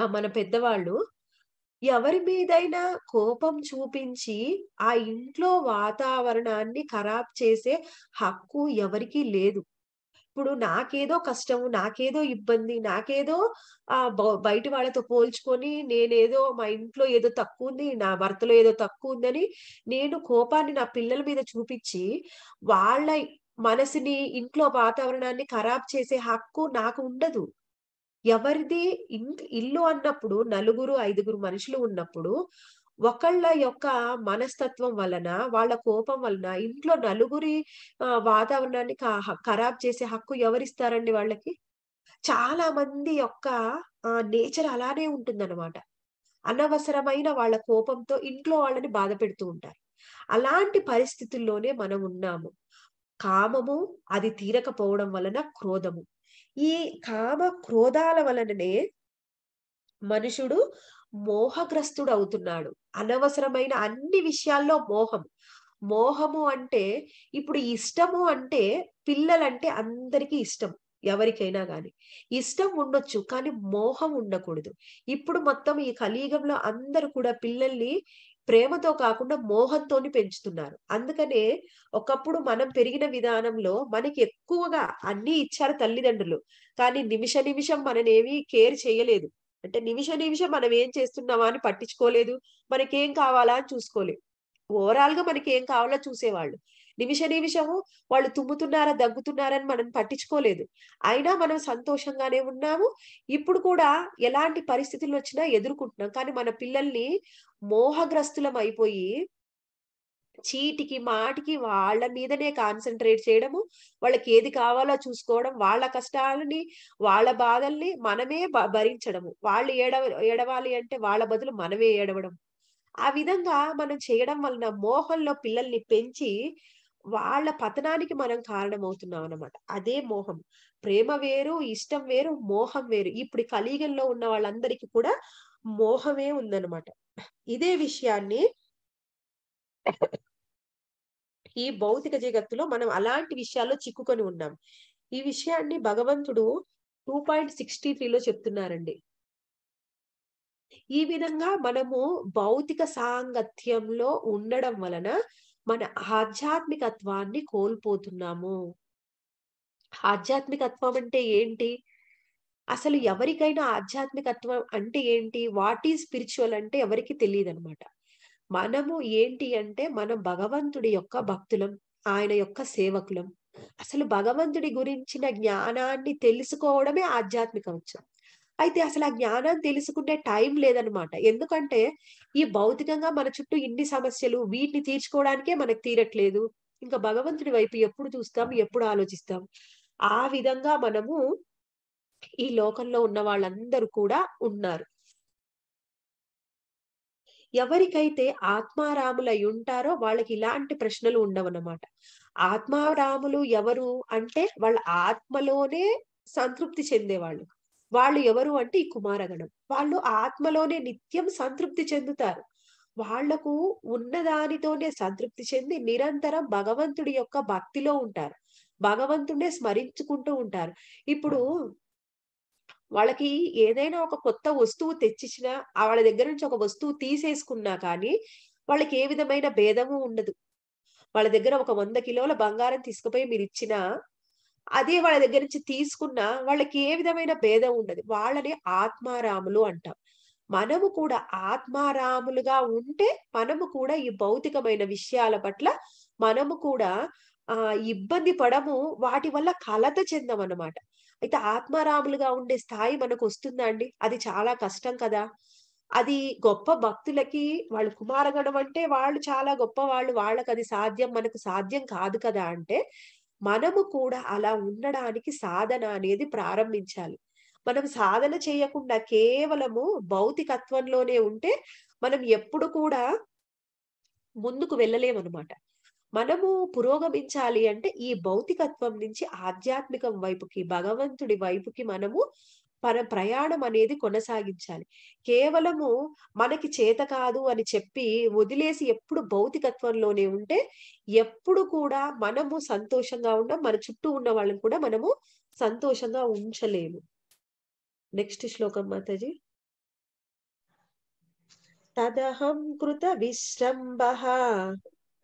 ఆ మన పెద్దవాళ్ళు ఎవరి మీదైనా కోపం చూపించి ఆ ఇంట్లో వాతావరణాన్ని ఖరాబ్ చేసే హక్కు ఎవరికీ లేదు ఇప్పుడు నాకేదో కష్టము నాకేదో ఇబ్బంది నాకేదో ఆ బయట వాళ్ళతో పోల్చుకొని నేనేదో మా ఇంట్లో ఏదో తక్కువ ఉంది నా భర్తలో ఏదో తక్కువ ఉందని నేను కోపాన్ని నా పిల్లల మీద చూపించి వాళ్ళ మనసుని ఇంట్లో వాతావరణాన్ని ఖరాబ్ చేసే హక్కు నాకు ఉండదు ఎవరిది ఇల్లు అన్నప్పుడు నలుగురు ఐదుగురు మనుషులు ఉన్నప్పుడు ఒకళ్ళ యొక్క మనస్తత్వం వలన వాళ్ళ కోపం వలన ఇంట్లో నలుగురి వాతావరణాన్ని ఖరాబ్ చేసే హక్కు ఎవరిస్తారండి వాళ్ళకి చాలా మంది యొక్క నేచర్ అలానే ఉంటుందన్నమాట అనవసరమైన వాళ్ళ కోపంతో ఇంట్లో వాళ్ళని బాధ పెడుతూ ఉంటారు అలాంటి పరిస్థితుల్లోనే మనం ఉన్నాము కామము అది తీరకపోవడం వలన క్రోధము ఈ కామ క్రోధాల వలననే మనుషుడు మోహగ్రస్తుడు అవుతున్నాడు అనవసరమైన అన్ని విషయాల్లో మోహం మోహము అంటే ఇప్పుడు ఇష్టము అంటే పిల్లలంటే అందరికీ ఇష్టం ఎవరికైనా కానీ ఇష్టం ఉండొచ్చు కానీ మోహం ఉండకూడదు ఇప్పుడు మొత్తం ఈ కలియుగంలో అందరూ కూడా పిల్లల్ని ప్రేమతో కాకుండా మోహంతోని పెంచుతున్నారు అందుకనే ఒకప్పుడు మనం పెరిగిన విధానంలో మనకి ఎక్కువగా అన్ని ఇచ్చారు తల్లిదండ్రులు కానీ నిమిష నిమిషం మననేమి కేర్ చేయలేదు అంటే నిమిష నిమిషం మనం ఏం చేస్తున్నామా అని పట్టించుకోలేదు మనకేం కావాలా అని చూసుకోలేదు ఓవరాల్ గా మనకి ఏం కావాలో చూసేవాళ్ళు నిమిష నిమిషము వాళ్ళు తుమ్ముతున్నారా దగ్గుతున్నారని మనం పట్టించుకోలేదు అయినా మనం సంతోషంగానే ఉన్నాము ఇప్పుడు కూడా ఎలాంటి పరిస్థితులు వచ్చినా ఎదుర్కొంటున్నాం కానీ మన పిల్లల్ని మోహగ్రస్తులం అయిపోయి చీటికి మాటికి వాళ్ళ మీదనే కాన్సన్ట్రేట్ చేయడము వాళ్ళకి ఏది కావాలో చూసుకోవడం వాళ్ళ కష్టాలని వాళ్ళ బాధల్ని మనమే భరించడము వాళ్ళు ఏడవ ఏడవాలి అంటే వాళ్ళ బదులు మనమే ఏడవడం ఆ విధంగా మనం చేయడం వలన మోహంలో పిల్లల్ని పెంచి వాళ్ళ పతనానికి మనం కారణమవుతున్నాం అనమాట అదే మోహం ప్రేమ వేరు ఇష్టం వేరు మోహం వేరు ఇప్పుడు కలియుగంలో ఉన్న వాళ్ళందరికీ కూడా మోహమే ఉందన్నమాట ఇదే విషయాన్ని ఈ భౌతిక జగత్తులో మనం అలాంటి విషయాల్లో చిక్కుకొని ఉన్నాం ఈ విషయాన్ని భగవంతుడు టూ పాయింట్ సిక్స్టీ త్రీలో చెప్తున్నారండి ఈ విధంగా మనము భౌతిక సాంగత్యంలో ఉండడం వలన మన ఆధ్యాత్మికత్వాన్ని కోల్పోతున్నాము ఆధ్యాత్మికత్వం అంటే ఏంటి అసలు ఎవరికైనా ఆధ్యాత్మికత్వం అంటే ఏంటి వాట్ ఈ స్పిరిచువల్ అంటే ఎవరికి తెలియదు అనమాట మనము ఏంటి అంటే మనం భగవంతుడి యొక్క భక్తులం ఆయన యొక్క సేవకులం అసలు భగవంతుడి గురించిన జ్ఞానాన్ని తెలుసుకోవడమే ఆధ్యాత్మిక అంశం అయితే అసలు ఆ జ్ఞానం తెలుసుకునే టైం లేదనమాట ఎందుకంటే ఈ భౌతికంగా మన చుట్టూ ఇన్ని సమస్యలు వీటిని తీర్చుకోవడానికే మనకు తీరట్లేదు ఇంకా భగవంతుడి వైపు ఎప్పుడు చూస్తాం ఎప్పుడు ఆలోచిస్తాం ఆ విధంగా మనము ఈ లోకంలో ఉన్న వాళ్ళందరూ కూడా ఉన్నారు ఎవరికైతే ఆత్మారాములై ఉంటారో వాళ్ళకి ఇలాంటి ప్రశ్నలు ఉండవన్నమాట ఆత్మారాములు ఎవరు అంటే వాళ్ళ ఆత్మలోనే సంతృప్తి చెందేవాళ్ళు వాళ్ళు ఎవరు అంటే ఈ కుమారగణం వాళ్ళు ఆత్మలోనే నిత్యం సంతృప్తి చెందుతారు వాళ్లకు ఉన్నదానితోనే సంతృప్తి చెంది నిరంతరం భగవంతుడి యొక్క భక్తిలో ఉంటారు భగవంతుడే స్మరించుకుంటూ ఉంటారు ఇప్పుడు వాళ్ళకి ఏదైనా ఒక కొత్త వస్తువు తెచ్చిచ్చినా వాళ్ళ దగ్గర నుంచి ఒక వస్తువు తీసేసుకున్నా కానీ వాళ్ళకి ఏ విధమైన భేదము ఉండదు వాళ్ళ దగ్గర ఒక వంద కిలోల బంగారం తీసుకుపోయి మీరు ఇచ్చినా అదే వాళ్ళ దగ్గర నుంచి తీసుకున్నా వాళ్ళకి ఏ విధమైన భేదం ఉండదు వాళ్ళని ఆత్మారాములు అంటాం మనము కూడా ఆత్మారాములుగా ఉంటే మనము కూడా ఈ భౌతికమైన విషయాల పట్ల మనము కూడా ఆ ఇబ్బంది పడము వాటి వల్ల కలత చెందం అన్నమాట అయితే ఆత్మారాములుగా ఉండే స్థాయి మనకు వస్తుందా అండి అది చాలా కష్టం కదా అది గొప్ప భక్తులకి వాళ్ళు కుమారగణం అంటే వాళ్ళు చాలా గొప్ప వాళ్ళు వాళ్ళకి అది సాధ్యం మనకు సాధ్యం కాదు కదా అంటే మనము కూడా అలా ఉండడానికి సాధన అనేది ప్రారంభించాలి మనం సాధన చేయకుండా కేవలము భౌతికత్వంలోనే ఉంటే మనం ఎప్పుడు కూడా ముందుకు అనమాట మనము పురోగమించాలి అంటే ఈ భౌతికత్వం నుంచి ఆధ్యాత్మికం వైపుకి భగవంతుడి వైపుకి మనము మన ప్రయాణం అనేది కొనసాగించాలి కేవలము మనకి చేత కాదు అని చెప్పి వదిలేసి ఎప్పుడు భౌతికత్వంలోనే ఉంటే ఎప్పుడు కూడా మనము సంతోషంగా ఉండం మన చుట్టూ ఉన్న వాళ్ళని కూడా మనము సంతోషంగా ఉంచలేము నెక్స్ట్ శ్లోకం మాతాజీ తదహం కృత విశ్రంభ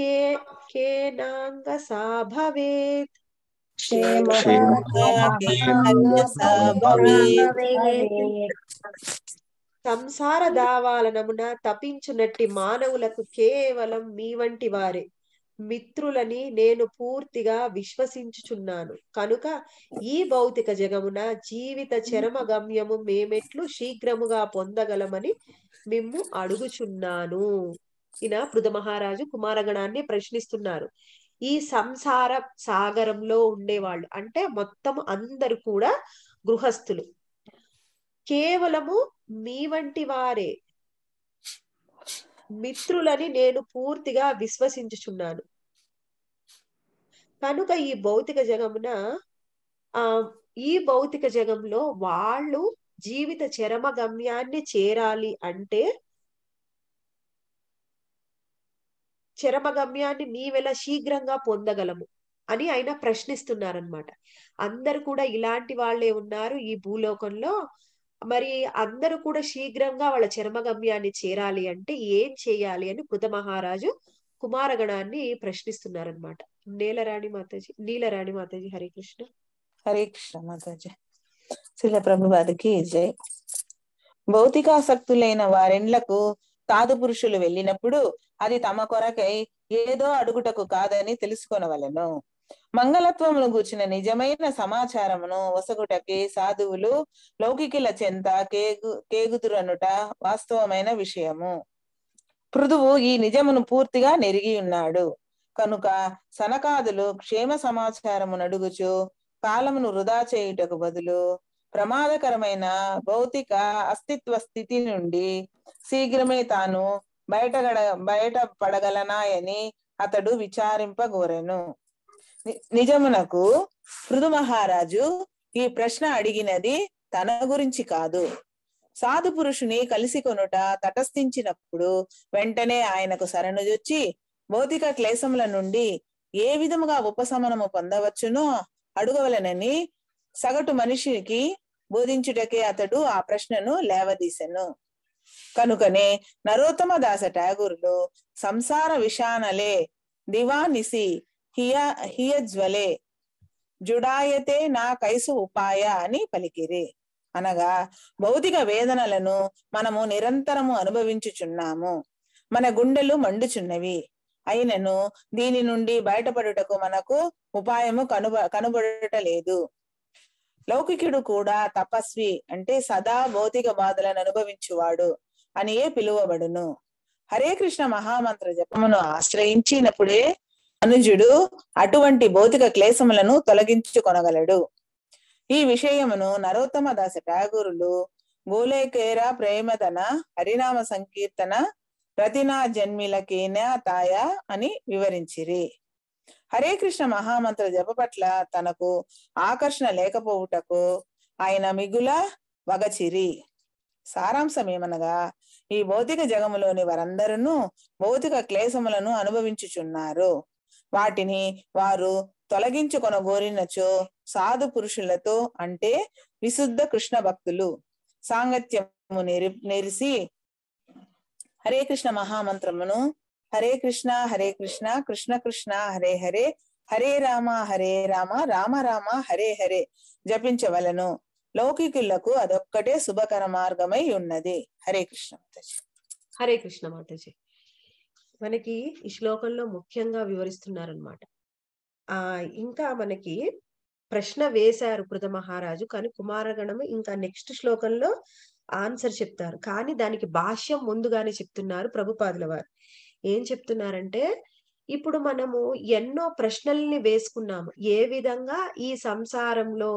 के केनाङ्ग सा సంసార దావాల నమున తపించునట్టి మానవులకు కేవలం మీ వంటి వారే మిత్రులని నేను పూర్తిగా విశ్వసించుచున్నాను కనుక ఈ భౌతిక జగమున జీవిత చరమ గమ్యము మేమెట్లు శీఘ్రముగా పొందగలమని మిమ్ము అడుగుచున్నాను ఈయన పృథ మహారాజు కుమారగణాన్ని ప్రశ్నిస్తున్నారు ఈ సంసార సాగరంలో ఉండేవాళ్ళు అంటే మొత్తం అందరు కూడా గృహస్థులు కేవలము మీ వంటి వారే మిత్రులని నేను పూర్తిగా విశ్వసించుచున్నాను కనుక ఈ భౌతిక జగమున ఆ ఈ భౌతిక జగంలో వాళ్ళు జీవిత చరమ గమ్యాన్ని చేరాలి అంటే చరమగమ్యాన్ని నీవెలా శీఘ్రంగా పొందగలము అని ఆయన ప్రశ్నిస్తున్నారనమాట అందరు కూడా ఇలాంటి వాళ్ళే ఉన్నారు ఈ భూలోకంలో మరి అందరూ కూడా శీఘ్రంగా వాళ్ళ చరమగమ్యాన్ని చేరాలి అంటే ఏం చేయాలి అని కృత మహారాజు కుమారగణాన్ని ప్రశ్నిస్తున్నారనమాట నీలరాణి మాతాజీ నీలరాణి మాతాజీ హరే కృష్ణ హరే కృష్ణ మాతాజీ శిల ప్రభు వారికి జై భౌతికాసక్తులైన వారెండ్లకు సాధు పురుషులు వెళ్ళినప్పుడు అది తమ కొరకై ఏదో అడుగుటకు కాదని తెలుసుకొనవలను మంగళత్వమును గూర్చిన నిజమైన సమాచారమును వసగుటకి సాధువులు లౌకికుల చెంత కేగు కేగుతురనుట వాస్తవమైన విషయము పృథువు ఈ నిజమును పూర్తిగా నెరిగి ఉన్నాడు కనుక సనకాదులు క్షేమ సమాచారము అడుగుచు కాలమును వృధా చేయుటకు బదులు ప్రమాదకరమైన భౌతిక అస్తిత్వ స్థితి నుండి శీఘ్రమే తాను బయటగడ బయట పడగలనాయని అతడు విచారింపగోరెను నిజమునకు పృదు మహారాజు ఈ ప్రశ్న అడిగినది తన గురించి కాదు సాధు పురుషుని కలిసి కొనుట తటస్థించినప్పుడు వెంటనే ఆయనకు శరణుజొచ్చి భౌతిక క్లేశముల నుండి ఏ విధముగా ఉపశమనము పొందవచ్చునో అడుగవలనని సగటు మనిషికి బోధించుటకే అతడు ఆ ప్రశ్నను లేవదీసెను కనుకనే నరోత్తమ దాస ఠాగూర్లు సంసార విషానలే దివానిసి హియ హియజ్వలే జుడాయతే నా కైసు ఉపాయ అని పలికిరి అనగా భౌతిక వేదనలను మనము నిరంతరము అనుభవించుచున్నాము మన గుండెలు మండుచున్నవి అయినను దీని నుండి బయటపడుటకు మనకు ఉపాయము కనుబ కనుబడట లేదు లౌకికుడు కూడా తపస్వి అంటే సదా భౌతిక బాధలను అనుభవించువాడు అనియే పిలువబడును హరే కృష్ణ మహామంత్ర జపమును ఆశ్రయించినప్పుడే అనుజుడు అటువంటి భౌతిక క్లేశములను తొలగించుకొనగలడు ఈ విషయమును నరోత్తమ దాస ఠాగూరులు గోలేకేర ప్రేమధన హరినామ సంకీర్తన ప్రతినా జన్మిలకేనా తాయా అని వివరించిరి హరే కృష్ణ మహామంత్ర జప పట్ల తనకు ఆకర్షణ లేకపోవుటకు ఆయన మిగుల వగచిరి సారాంశం ఏమనగా ఈ భౌతిక జగములోని వారందరూ భౌతిక క్లేశములను అనుభవించుచున్నారు వాటిని వారు తొలగించుకొన గోరినచో సాధు పురుషులతో అంటే విశుద్ధ కృష్ణ భక్తులు సాంగత్యము నేరి నేరిసి హరే కృష్ణ మహామంత్రమును హరే కృష్ణ హరే కృష్ణ కృష్ణ కృష్ణ హరే హరే హరే రామ హరే రామ రామ రామ హరే హరే జపించవలను లౌకికులకు అదొక్కటే శుభకర మార్గమై ఉన్నది హరే కృష్ణ హరే కృష్ణ మాతాజీ మనకి ఈ శ్లోకంలో ముఖ్యంగా వివరిస్తున్నారనమాట ఆ ఇంకా మనకి ప్రశ్న వేశారు కృత మహారాజు కానీ కుమారగణము ఇంకా నెక్స్ట్ శ్లోకంలో ఆన్సర్ చెప్తారు కానీ దానికి భాష్యం ముందుగానే చెప్తున్నారు ప్రభుపాదుల వారు ఏం చెప్తున్నారంటే ఇప్పుడు మనము ఎన్నో ప్రశ్నల్ని వేసుకున్నాము ఏ విధంగా ఈ సంసారంలో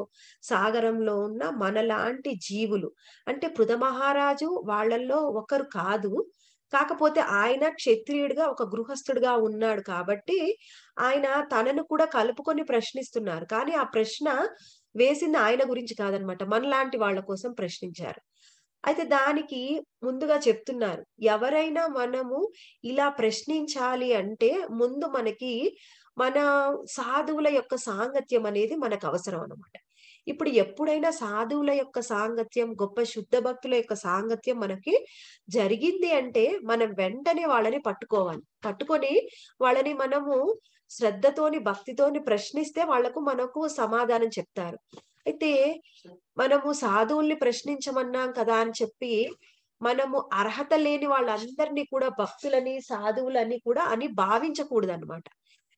సాగరంలో ఉన్న మనలాంటి జీవులు అంటే పృథ మహారాజు వాళ్ళల్లో ఒకరు కాదు కాకపోతే ఆయన క్షత్రియుడిగా ఒక గృహస్థుడిగా ఉన్నాడు కాబట్టి ఆయన తనను కూడా కలుపుకొని ప్రశ్నిస్తున్నారు కానీ ఆ ప్రశ్న వేసింది ఆయన గురించి కాదనమాట మనలాంటి వాళ్ళ కోసం ప్రశ్నించారు అయితే దానికి ముందుగా చెప్తున్నారు ఎవరైనా మనము ఇలా ప్రశ్నించాలి అంటే ముందు మనకి మన సాధువుల యొక్క సాంగత్యం అనేది మనకు అవసరం అనమాట ఇప్పుడు ఎప్పుడైనా సాధువుల యొక్క సాంగత్యం గొప్ప శుద్ధ భక్తుల యొక్క సాంగత్యం మనకి జరిగింది అంటే మనం వెంటనే వాళ్ళని పట్టుకోవాలి పట్టుకొని వాళ్ళని మనము శ్రద్ధతోని భక్తితోని ప్రశ్నిస్తే వాళ్లకు మనకు సమాధానం చెప్తారు అయితే మనము సాధువుల్ని ప్రశ్నించమన్నాం కదా అని చెప్పి మనము అర్హత లేని వాళ్ళందరినీ కూడా భక్తులని సాధువులని కూడా అని భావించకూడదు అనమాట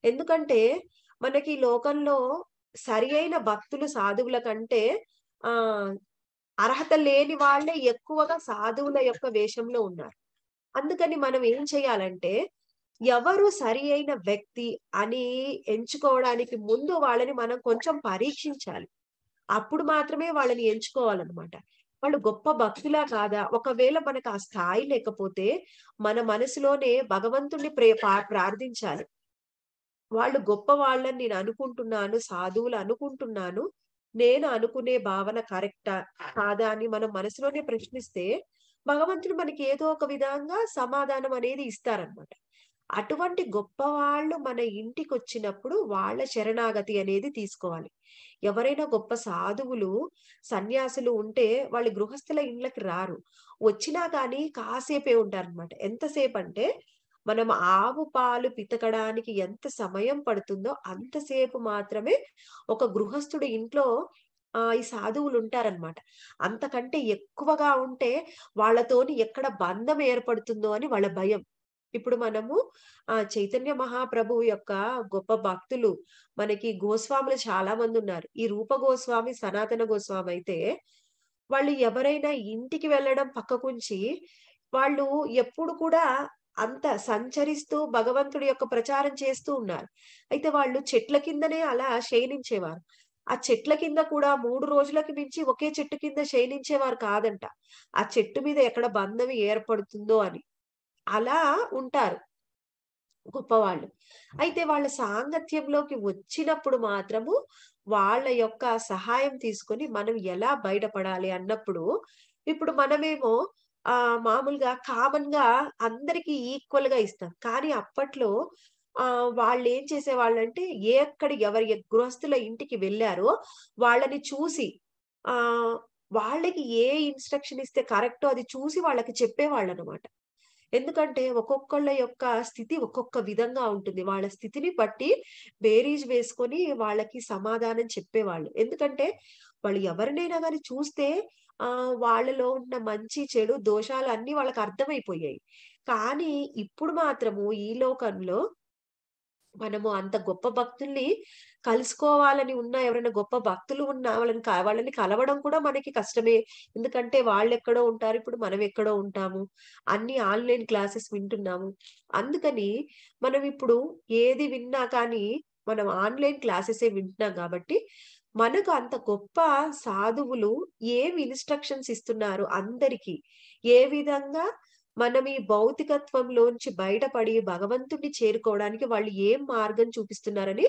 ఎందుకంటే మనకి లోకంలో సరి అయిన భక్తులు సాధువుల కంటే ఆ అర్హత లేని వాళ్ళే ఎక్కువగా సాధువుల యొక్క వేషంలో ఉన్నారు అందుకని మనం ఏం చేయాలంటే ఎవరు సరి అయిన వ్యక్తి అని ఎంచుకోవడానికి ముందు వాళ్ళని మనం కొంచెం పరీక్షించాలి అప్పుడు మాత్రమే వాళ్ళని ఎంచుకోవాలన్నమాట వాళ్ళు గొప్ప భక్తులా కాదా ఒకవేళ మనకు ఆ స్థాయి లేకపోతే మన మనసులోనే భగవంతుణ్ణి ప్రే ప్రార్థించాలి వాళ్ళు గొప్ప వాళ్ళని నేను అనుకుంటున్నాను సాధువులు అనుకుంటున్నాను నేను అనుకునే భావన కరెక్టా కాదా అని మనం మనసులోనే ప్రశ్నిస్తే భగవంతుడు మనకి ఏదో ఒక విధంగా సమాధానం అనేది ఇస్తారనమాట అటువంటి గొప్ప వాళ్ళు మన ఇంటికి వచ్చినప్పుడు వాళ్ళ శరణాగతి అనేది తీసుకోవాలి ఎవరైనా గొప్ప సాధువులు సన్యాసులు ఉంటే వాళ్ళు గృహస్థుల ఇండ్లకి రారు వచ్చినా కానీ కాసేపే ఉంటారు అనమాట ఎంతసేపు అంటే మనం ఆవు పాలు పితకడానికి ఎంత సమయం పడుతుందో అంతసేపు మాత్రమే ఒక గృహస్థుడి ఇంట్లో ఈ సాధువులు ఉంటారనమాట అంతకంటే ఎక్కువగా ఉంటే వాళ్ళతోని ఎక్కడ బంధం ఏర్పడుతుందో అని వాళ్ళ భయం ఇప్పుడు మనము ఆ చైతన్య మహాప్రభువు యొక్క గొప్ప భక్తులు మనకి గోస్వాములు చాలా మంది ఉన్నారు ఈ రూప గోస్వామి సనాతన గోస్వామి అయితే వాళ్ళు ఎవరైనా ఇంటికి వెళ్ళడం పక్కకుంచి వాళ్ళు ఎప్పుడు కూడా అంత సంచరిస్తూ భగవంతుడి యొక్క ప్రచారం చేస్తూ ఉన్నారు అయితే వాళ్ళు చెట్ల కిందనే అలా శయనించేవారు ఆ చెట్ల కింద కూడా మూడు రోజులకి మించి ఒకే చెట్టు కింద శయనించేవారు కాదంట ఆ చెట్టు మీద ఎక్కడ బంధం ఏర్పడుతుందో అని అలా ఉంటారు గొప్పవాళ్ళు అయితే వాళ్ళ సాంగత్యంలోకి వచ్చినప్పుడు మాత్రము వాళ్ళ యొక్క సహాయం తీసుకొని మనం ఎలా బయటపడాలి అన్నప్పుడు ఇప్పుడు మనమేమో ఆ మామూలుగా కామన్ గా అందరికి ఈక్వల్ గా ఇస్తాం కానీ అప్పట్లో ఆ వాళ్ళు ఏం చేసేవాళ్ళంటే ఎక్కడ ఎవరి గృహస్థుల ఇంటికి వెళ్ళారో వాళ్ళని చూసి ఆ వాళ్ళకి ఏ ఇన్స్ట్రక్షన్ ఇస్తే కరెక్టో అది చూసి వాళ్ళకి చెప్పేవాళ్ళు అనమాట ఎందుకంటే ఒక్కొక్కళ్ళ యొక్క స్థితి ఒక్కొక్క విధంగా ఉంటుంది వాళ్ళ స్థితిని బట్టి బేరీజ్ వేసుకొని వాళ్ళకి సమాధానం చెప్పేవాళ్ళు ఎందుకంటే వాళ్ళు ఎవరినైనా కానీ చూస్తే ఆ వాళ్ళలో ఉన్న మంచి చెడు దోషాలు అన్ని వాళ్ళకి అర్థమైపోయాయి కానీ ఇప్పుడు మాత్రము ఈ లోకంలో మనము అంత గొప్ప భక్తుల్ని కలుసుకోవాలని ఉన్న ఎవరైనా గొప్ప భక్తులు ఉన్న వాళ్ళని వాళ్ళని కలవడం కూడా మనకి కష్టమే ఎందుకంటే వాళ్ళు ఎక్కడో ఉంటారు ఇప్పుడు మనం ఎక్కడో ఉంటాము అన్ని ఆన్లైన్ క్లాసెస్ వింటున్నాము అందుకని మనం ఇప్పుడు ఏది విన్నా కానీ మనం ఆన్లైన్ క్లాసెసే వింటున్నాం కాబట్టి మనకు అంత గొప్ప సాధువులు ఏమి ఇన్స్ట్రక్షన్స్ ఇస్తున్నారు అందరికీ ఏ విధంగా మనం ఈ భౌతికత్వంలోంచి బయటపడి భగవంతుడిని చేరుకోవడానికి వాళ్ళు ఏం మార్గం చూపిస్తున్నారని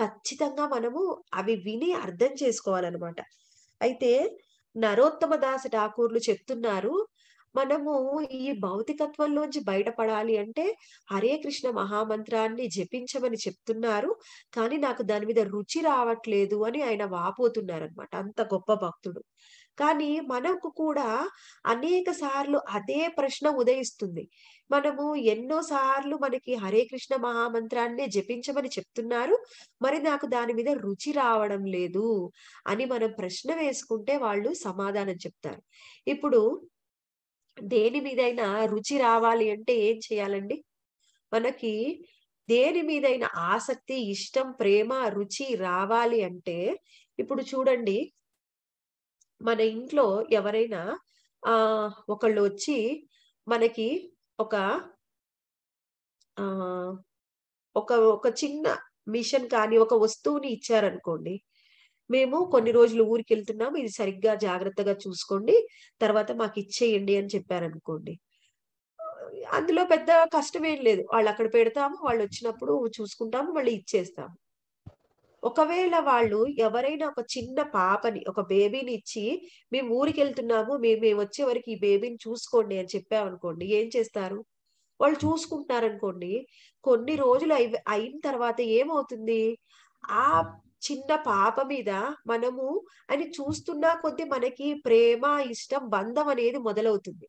ఖచ్చితంగా మనము అవి విని అర్థం చేసుకోవాలన్నమాట అయితే నరోత్తమ దాస ఠాకూర్లు చెప్తున్నారు మనము ఈ భౌతికత్వంలోంచి బయటపడాలి అంటే హరే కృష్ణ మహామంత్రాన్ని జపించమని చెప్తున్నారు కానీ నాకు దాని మీద రుచి రావట్లేదు అని ఆయన వాపోతున్నారు అనమాట అంత గొప్ప భక్తుడు కానీ మనకు కూడా అనేక సార్లు అదే ప్రశ్న ఉదయిస్తుంది మనము ఎన్నో సార్లు మనకి హరే కృష్ణ మహామంత్రాన్నే జపించమని చెప్తున్నారు మరి నాకు దాని మీద రుచి రావడం లేదు అని మనం ప్రశ్న వేసుకుంటే వాళ్ళు సమాధానం చెప్తారు ఇప్పుడు దేని మీదైనా రుచి రావాలి అంటే ఏం చేయాలండి మనకి దేని మీదైనా ఆసక్తి ఇష్టం ప్రేమ రుచి రావాలి అంటే ఇప్పుడు చూడండి మన ఇంట్లో ఎవరైనా ఆ ఒకళ్ళు వచ్చి మనకి ఒక ఆ ఒక ఒక చిన్న మిషన్ కానీ ఒక వస్తువుని ఇచ్చారనుకోండి మేము కొన్ని రోజులు ఊరికి వెళ్తున్నాము ఇది సరిగ్గా జాగ్రత్తగా చూసుకోండి తర్వాత మాకు ఇచ్చేయండి అని చెప్పారనుకోండి అందులో పెద్ద కష్టం ఏం లేదు వాళ్ళు అక్కడ పెడతాము వాళ్ళు వచ్చినప్పుడు చూసుకుంటాము మళ్ళీ ఇచ్చేస్తాము ఒకవేళ వాళ్ళు ఎవరైనా ఒక చిన్న పాపని ఒక బేబీని ఇచ్చి మేము ఊరికి వెళ్తున్నాము మేము మేము వచ్చే వరకు ఈ బేబీని చూసుకోండి అని చెప్పామనుకోండి ఏం చేస్తారు వాళ్ళు అనుకోండి కొన్ని రోజులు అయి అయిన తర్వాత ఏమవుతుంది ఆ చిన్న పాప మీద మనము అని చూస్తున్నా కొద్ది మనకి ప్రేమ ఇష్టం బంధం అనేది మొదలవుతుంది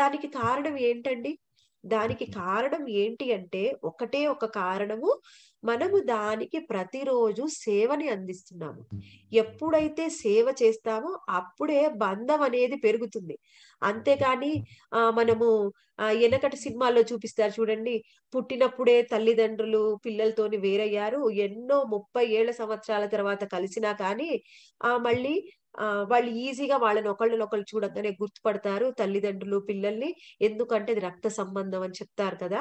దానికి కారణం ఏంటండి దానికి కారణం ఏంటి అంటే ఒకటే ఒక కారణము మనము దానికి ప్రతిరోజు సేవని అందిస్తున్నాము ఎప్పుడైతే సేవ చేస్తామో అప్పుడే బంధం అనేది పెరుగుతుంది అంతేకాని ఆ మనము వెనకటి సినిమాల్లో చూపిస్తారు చూడండి పుట్టినప్పుడే తల్లిదండ్రులు పిల్లలతోని వేరయ్యారు ఎన్నో ముప్పై ఏళ్ల సంవత్సరాల తర్వాత కలిసినా కానీ ఆ మళ్ళీ వాళ్ళు ఈజీగా వాళ్ళని ఒకళ్ళని ఒకళ్ళు చూడగానే గుర్తుపడతారు తల్లిదండ్రులు పిల్లల్ని ఎందుకంటే రక్త సంబంధం అని చెప్తారు కదా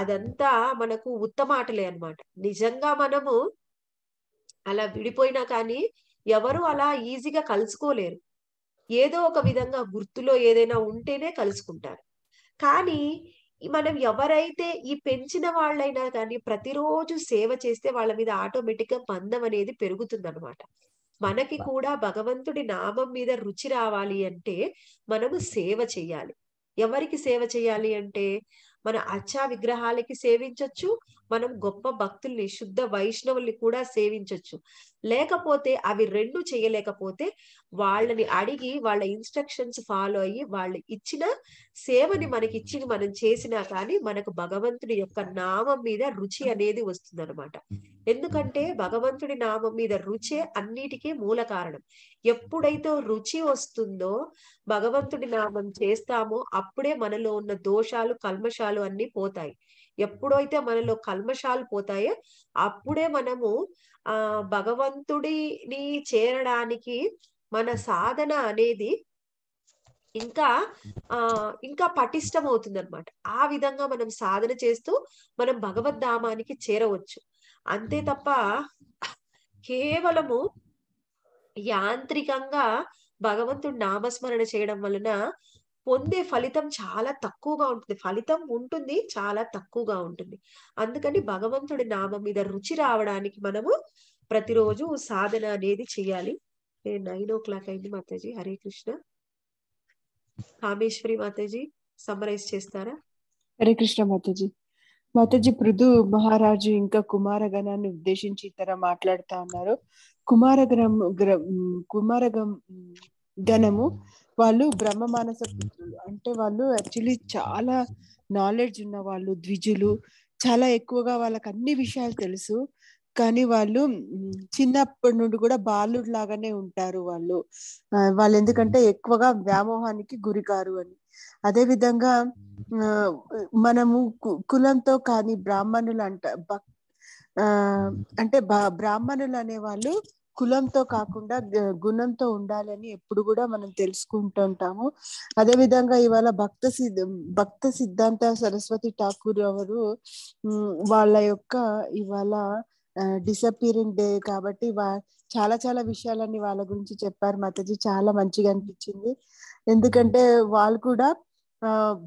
అదంతా మనకు ఉత్తమాటలే అనమాట నిజంగా మనము అలా విడిపోయినా కానీ ఎవరు అలా ఈజీగా కలుసుకోలేరు ఏదో ఒక విధంగా గుర్తులో ఏదైనా ఉంటేనే కలుసుకుంటారు కానీ మనం ఎవరైతే ఈ పెంచిన వాళ్ళైనా కానీ ప్రతిరోజు సేవ చేస్తే వాళ్ళ మీద ఆటోమేటిక్ గా బంధం అనేది పెరుగుతుంది అనమాట మనకి కూడా భగవంతుడి నామం మీద రుచి రావాలి అంటే మనము సేవ చేయాలి ఎవరికి సేవ చేయాలి అంటే మన అచ్చా విగ్రహాలకి సేవించవచ్చు మనం గొప్ప భక్తుల్ని శుద్ధ వైష్ణవుల్ని కూడా సేవించవచ్చు లేకపోతే అవి రెండు చేయలేకపోతే వాళ్ళని అడిగి వాళ్ళ ఇన్స్ట్రక్షన్స్ ఫాలో అయ్యి వాళ్ళు ఇచ్చిన సేవని hmm. మనకి ఇచ్చి మనం చేసినా కానీ మనకు భగవంతుడి యొక్క నామం మీద రుచి అనేది వస్తుంది అనమాట hmm. ఎందుకంటే భగవంతుడి నామం మీద రుచే అన్నిటికీ మూల కారణం ఎప్పుడైతే రుచి వస్తుందో భగవంతుడి నామం చేస్తామో అప్పుడే మనలో ఉన్న దోషాలు కల్మషాలు అన్ని పోతాయి ఎప్పుడైతే మనలో కల్మషాలు పోతాయో అప్పుడే మనము ఆ భగవంతుడిని చేరడానికి మన సాధన అనేది ఇంకా ఆ ఇంకా పటిష్టం అవుతుంది అనమాట ఆ విధంగా మనం సాధన చేస్తూ మనం భగవద్ధామానికి చేరవచ్చు అంతే తప్ప కేవలము యాంత్రికంగా భగవంతుడు నామస్మరణ చేయడం వలన పొందే ఫలితం చాలా తక్కువగా ఉంటుంది ఫలితం ఉంటుంది చాలా తక్కువగా ఉంటుంది అందుకని భగవంతుడి నామం మీద రుచి రావడానికి మనము ప్రతిరోజు సాధన అనేది చేయాలి నైన్ ఓ క్లాక్ అయింది మాతాజీ హరే కృష్ణ కామేశ్వరి మాతాజీ సమరైజ్ చేస్తారా హరే కృష్ణ మాతాజీ మాతాజీ పృథు మహారాజు ఇంకా కుమారగణాన్ని ఉద్దేశించి ఇతర మాట్లాడుతా ఉన్నారు కుమారగణం కుమారగం గణము వాళ్ళు బ్రహ్మ మానస పుత్రులు అంటే వాళ్ళు యాక్చువల్లీ చాలా నాలెడ్జ్ ఉన్న వాళ్ళు ద్విజులు చాలా ఎక్కువగా వాళ్ళకి అన్ని విషయాలు తెలుసు కానీ వాళ్ళు చిన్నప్పటి నుండి కూడా బాలుడు లాగానే ఉంటారు వాళ్ళు వాళ్ళు ఎందుకంటే ఎక్కువగా వ్యామోహానికి గురికారు అని అదే విధంగా మనము కులంతో కానీ బ్రాహ్మణులు అంట అంటే బ్రాహ్మణులు అనే వాళ్ళు కులంతో కాకుండా గుణంతో ఉండాలని ఎప్పుడు కూడా మనం తెలుసుకుంటుంటాము అదే విధంగా ఇవాళ భక్త సిద్ధ భక్త సిద్ధాంత సరస్వతి ఠాకూర్ ఎవరు వాళ్ళ యొక్క ఇవాళ డిసపియరింగ్ డే కాబట్టి వా చాలా చాలా విషయాలన్నీ వాళ్ళ గురించి చెప్పారు మతజీ చాలా మంచిగా అనిపించింది ఎందుకంటే వాళ్ళు కూడా